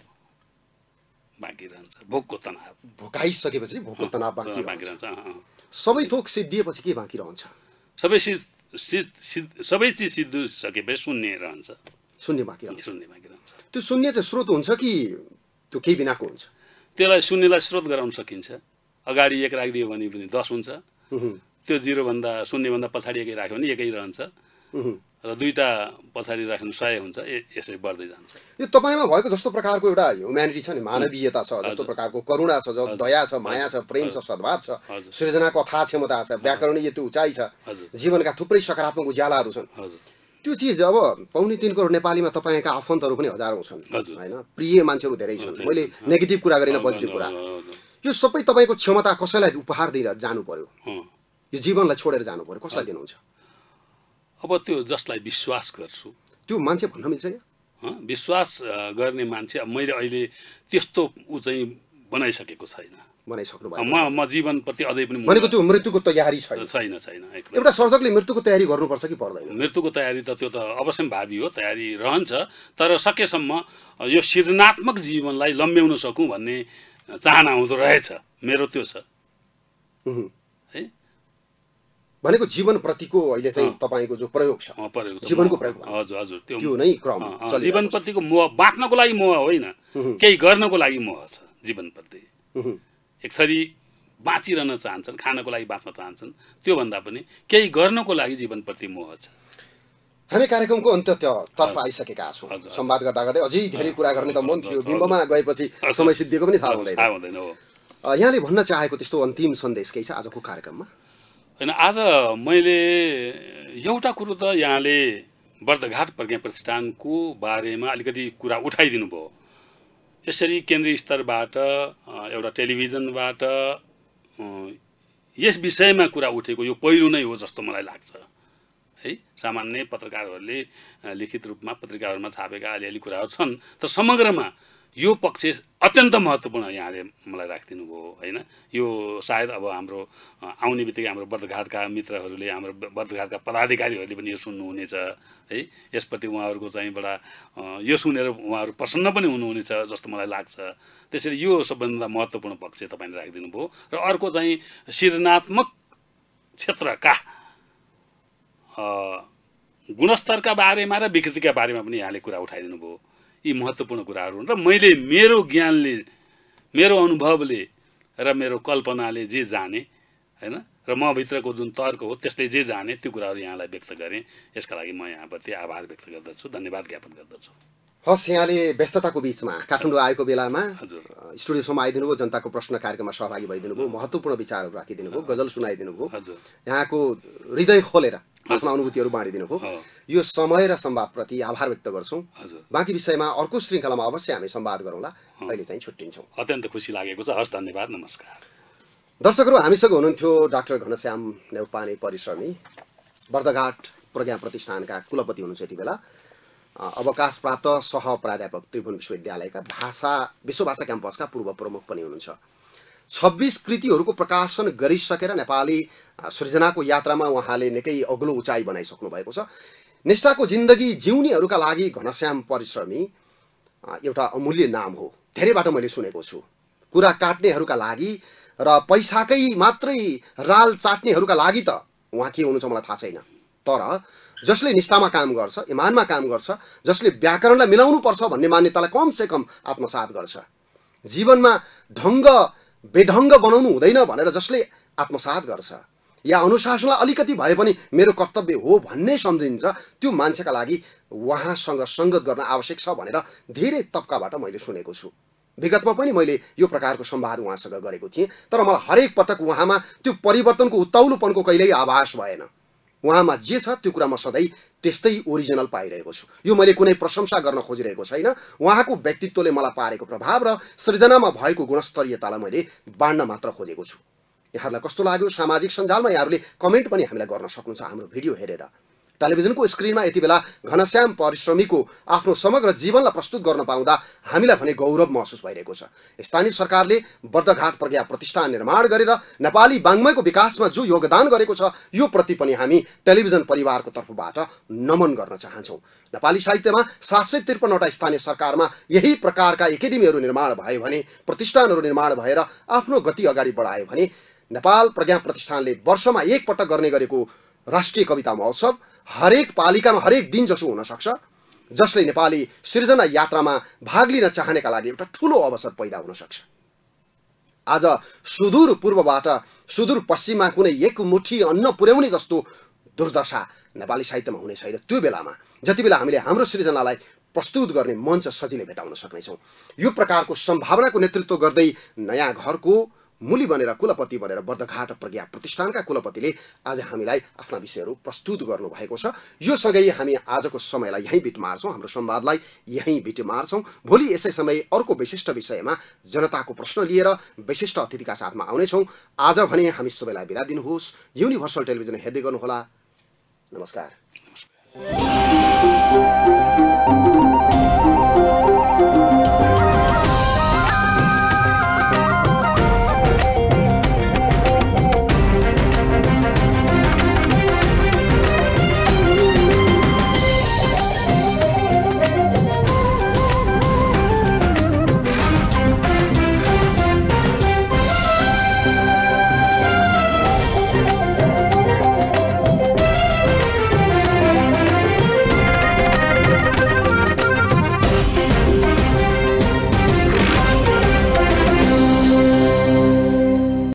बाँकी रहन्छ भोकको तनाव भोकाइसकेपछि भोकको तनाव बाँकी बाँकी रहन्छ सबै थोक सिद्धिएपछि के बाँकी रहन्छ सबै सिद्ध सिद्ध सबै चिज सिद्धिसकेपछि शून्य रहन्छ शून्य बाँकी रहन्छ शून्य त्यो शून्य चाहिँ स्रोत हुन्छ कि त्यो केही बिनाको हुन्छ त्यसलाई शून्यलाई स्रोत गराउन सकिन्छ अगाडि एक राखिदियो भने पनि दस हुन्छ त्यो जिरोभन्दा शून्यभन्दा पछाडि एकै राख्यो भने एकै रहन्छ र दुईवटा पछाडि राख्नु सय हुन्छ यसरी बढ्दै जान्छ यो तपाईँमा भएको जस्तो प्रकारको एउटा ह्युम्यानिटी छ नि मानवीयता छ जस्तो प्रकारको करुणा छ दया छ माया छ प्रेम छ सद्भाव छ सृजनाको अथा क्षमता छ व्याकरणीय त्यो उचाइ छ जीवनका थुप्रै सकारात्मक उज्यालाहरू छन् हजुर त्यो चिज अब पाउने तिन करोड नेपालीमा तपाईँका आफन्तहरू पनि हजारौँ छन् होइन प्रिय मान्छेहरू धेरै छन् मैले नेगेटिभ कुरा गरेन पोजिटिभ कुरा यो सबै तपाईँको क्षमता कसैलाई उपहार दिएर जानु पर्यो यो जीवनलाई छोडेर जानु पर्यो कसलाई दिनुहुन्छ अब त्यो जसलाई विश्वास गर्छु त्यो मान्छे भन्न मिल्छ क्या विश्वास गर्ने मान्छे अब मैले अहिले त्यस्तो ऊ चाहिँ बनाइसकेको छैन बनाइसक्नु भयो म म जीवनप्रति अझै पनि भनेको त्यो मृत्युको तयारी छैन छैन छैन एउटा सर्जकले मृत्युको तयारी गर्नुपर्छ कि पर्दैन मृत्युको तयारी त त्यो त अवश्य भावी हो तयारी रहन्छ तर सकेसम्म यो सृजनात्मक जीवनलाई लम्ब्याउन सकौँ भन्ने चाहना हुँदो रहेछ मेरो त्यो छ है भनेको जीवनप्रतिको अहिले चाहिँ तपाईँको जो प्रयोग छ जीवनको प्रयोग हजुर हजुर त्यो नै क्रम जीवनप्रतिको मोह बाँच्नको लागि मोह होइन केही गर्नको लागि मोह छ जीवनप्रति एक बाँचिरहन चाहन्छन् खानको लागि बाँच्न चाहन्छन् त्योभन्दा पनि केही गर्नको लागि जीवनप्रति मोह छ हामी कार्यक्रमको अन्त्यतर्फ आइसकेका छौँ संवाद गर्दा गर्दै अझै धेरै कुरा गर्ने त मन थियो बिम्बमा गएपछि समय सिद्धिएको पनि थाहा हुँदैन यहाँले भन्न चाहेको त्यस्तो अन्तिम सन्देश केही छ आजको कार्यक्रममा होइन आज मैले एउटा कुरो त यहाँले बर्दघाट प्रज्ञा प्रतिष्ठानको बारेमा अलिकति कुरा उठाइदिनु भयो यसरी केन्द्रीय स्तरबाट एउटा टेलिभिजनबाट यस विषयमा कुरा उठेको यो पहिलो नै हो जस्तो मलाई लाग्छ है सामान्य पत्रकारहरूले लिखित रूपमा पत्रिकाहरूमा छापेका अलिअलि कुराहरू छन् तर समग्रमा यो पक्ष अत्यन्त महत्त्वपूर्ण यहाँले मलाई राखिदिनु भयो होइन यो सायद अब हाम्रो आउने बित्तिकै हाम्रो बर्दघाटका मित्रहरूले हाम्रो बर्दघाटका पदाधिकारीहरूले पनि यो सुन्नुहुनेछ है यसप्रति उहाँहरूको चाहिँ बडा यो सुनेर उहाँहरू प्रसन्न पनि हुनुहुनेछ जस्तो मलाई लाग्छ त्यसैले यो सबभन्दा महत्त्वपूर्ण पक्ष तपाईँले राखिदिनु भयो र अर्को चाहिँ सृजनात्मक क्षेत्रका गुणस्तरका बारेमा र विकृतिका बारेमा पनि यहाँले कुरा उठाइदिनु भयो यी महत्त्वपूर्ण कुराहरू हुन् र मैले मेरो ज्ञानले मेरो अनुभवले र मेरो कल्पनाले जे जाने होइन र मभित्रको जुन तर्क हो त्यसले जे जाने त्यो कुराहरू यहाँलाई व्यक्त गरेँ यसका लागि म यहाँप्रति आभार व्यक्त गर्दछु धन्यवाद ज्ञापन गर्दछु हस् यहाँले व्यस्तताको बिचमा काठमाडौँ आएको बेलामा हजुर स्टुडियोसम्म आइदिनु भयो जनताको प्रश्न कार्यक्रममा सहभागी भइदिनु भयो महत्त्वपूर्ण विचारहरू राखिदिनु भयो गजल सुनाइदिनु भयो हजुर यहाँको हृदय खोलेर आफ्नो अनुभूतिहरू बाँडिदिनु हो यो समय र सम्वादप्रति आभार व्यक्त गर्छौँ हजुर बाँकी विषयमा अर्को श्रृङ्खलामा अवश्य हामी सम्वाद गरौँला अहिले चाहिँ छुट्टिन्छौँ अत्यन्त खुसी लागेको छ हस् धन्यवाद नमस्कार दर्शकहरू हामीसँग हुनुहुन्थ्यो डाक्टर घनश्याम नेउपाने परिश्रमी बर्दघाट प्रज्ञा प्रतिष्ठानका कुलपति हुनुहुन्छ यति बेला अवकाश प्राप्त सह प्राध्यापक त्रिभुवन विश्वविद्यालयका भाषा विश्वभाषा क्याम्पसका पूर्व प्रमुख पनि हुनुहुन्छ छब्बिस कृतिहरूको प्रकाशन गरिसकेर नेपाली सृजनाको यात्रामा उहाँले निकै अग्लो उचाइ बनाइसक्नु भएको छ निष्ठाको जिन्दगी जिउनेहरूका लागि घनश्याम परिश्रमी एउटा अमूल्य नाम हो धेरैबाट मैले सुनेको छु कुरा काट्नेहरूका लागि र पैसाकै मात्रै राल चाट्नेहरूका लागि त उहाँ के हुनुहुन्छ मलाई थाहा छैन तर जसले निष्ठामा काम गर्छ इमानमा काम गर्छ जसले व्याकरणलाई मिलाउनुपर्छ भन्ने मान्यतालाई कमसे कम आत्मसात गर्छ जीवनमा ढङ्ग बेढङ्ग बनाउनु हुँदैन भनेर जसले आत्मसात गर्छ या अनुशासनलाई अलिकति भए पनि मेरो कर्तव्य हो भन्ने सम्झिन्छ त्यो मान्छेका लागि उहाँसँग सङ्गत गर्न आवश्यक छ भनेर धेरै तबकाबाट मैले सुनेको छु विगतमा पनि मैले यो प्रकारको संवाद उहाँसँग गरेको थिएँ तर मलाई हरेक पटक उहाँमा त्यो परिवर्तनको उत्ताउलोपनको कहिल्यै आभास भएन उहाँमा जे छ त्यो कुरा म सधैँ त्यस्तै ओरिजिनल पाइरहेको छु यो मैले कुनै प्रशंसा गर्न खोजिरहेको छैन उहाँको व्यक्तित्वले मलाई पारेको प्रभाव र सृजनामा भएको गुणस्तरीयतालाई मैले बाँड्न मात्र खोजेको छु यहाँहरूलाई कस्तो लाग्यो सामाजिक सञ्जालमा यहाँहरूले कमेन्ट पनि हामीलाई गर्न सक्नुहुन्छ हाम्रो भिडियो हेरेर टेलिभिजनको स्क्रिनमा यति बेला घनश्याम परिश्रमीको आफ्नो समग्र जीवनलाई प्रस्तुत गर्न पाउँदा हामीलाई भने गौरव महसुस भइरहेको छ स्थानीय सरकारले बर्दघाट प्रज्ञा प्रतिष्ठान निर्माण गरेर नेपाली बाङ्मयको विकासमा जो योगदान गरेको छ यो प्रति पनि हामी टेलिभिजन परिवारको तर्फबाट नमन गर्न चाहन्छौँ नेपाली साहित्यमा सात सय त्रिपन्नवटा स्थानीय सरकारमा यही प्रकारका एकाडेमीहरू निर्माण भयो भने प्रतिष्ठानहरू निर्माण भएर आफ्नो गति अगाडि बढायो भने नेपाल प्रज्ञा प्रतिष्ठानले वर्षमा एकपटक गर्ने गरेको राष्ट्रिय कविता महोत्सव हरेक पालिकामा हरेक दिन जसो हुनसक्छ जसले नेपाली सृजना यात्रामा भाग लिन चाहनेका लागि एउटा ठुलो अवसर पैदा हुनसक्छ आज सुदूर पूर्वबाट सुदूर पश्चिममा कुनै एक मुठी अन्न पुर्याउने जस्तो दुर्दशा नेपाली साहित्यमा हुने छैन त्यो बेलामा जति बेला हामीले हाम्रो सृजनालाई प्रस्तुत गर्ने मञ्च सजिलै भेटाउन सक्नेछौँ यो प्रकारको सम्भावनाको नेतृत्व गर्दै नयाँ घरको मुली बनेर कुलपति बनेर बर्दघाट प्रज्ञा प्रतिष्ठानका कुलपतिले आज हामीलाई आफ्ना विषयहरू प्रस्तुत गर्नुभएको छ यो सँगै हामी आजको समयलाई यहीँ बिट मार्छौँ हाम्रो संवादलाई यहीँ बिट मार्छौँ भोलि यसै समय अर्को विशिष्ट विषयमा जनताको प्रश्न लिएर विशिष्ट अतिथिका साथमा आउनेछौँ आज भने हामी सबैलाई बिदा दिनुहोस् युनिभर्सल टेलिभिजन हेर्दै गर्नुहोला नमस्कार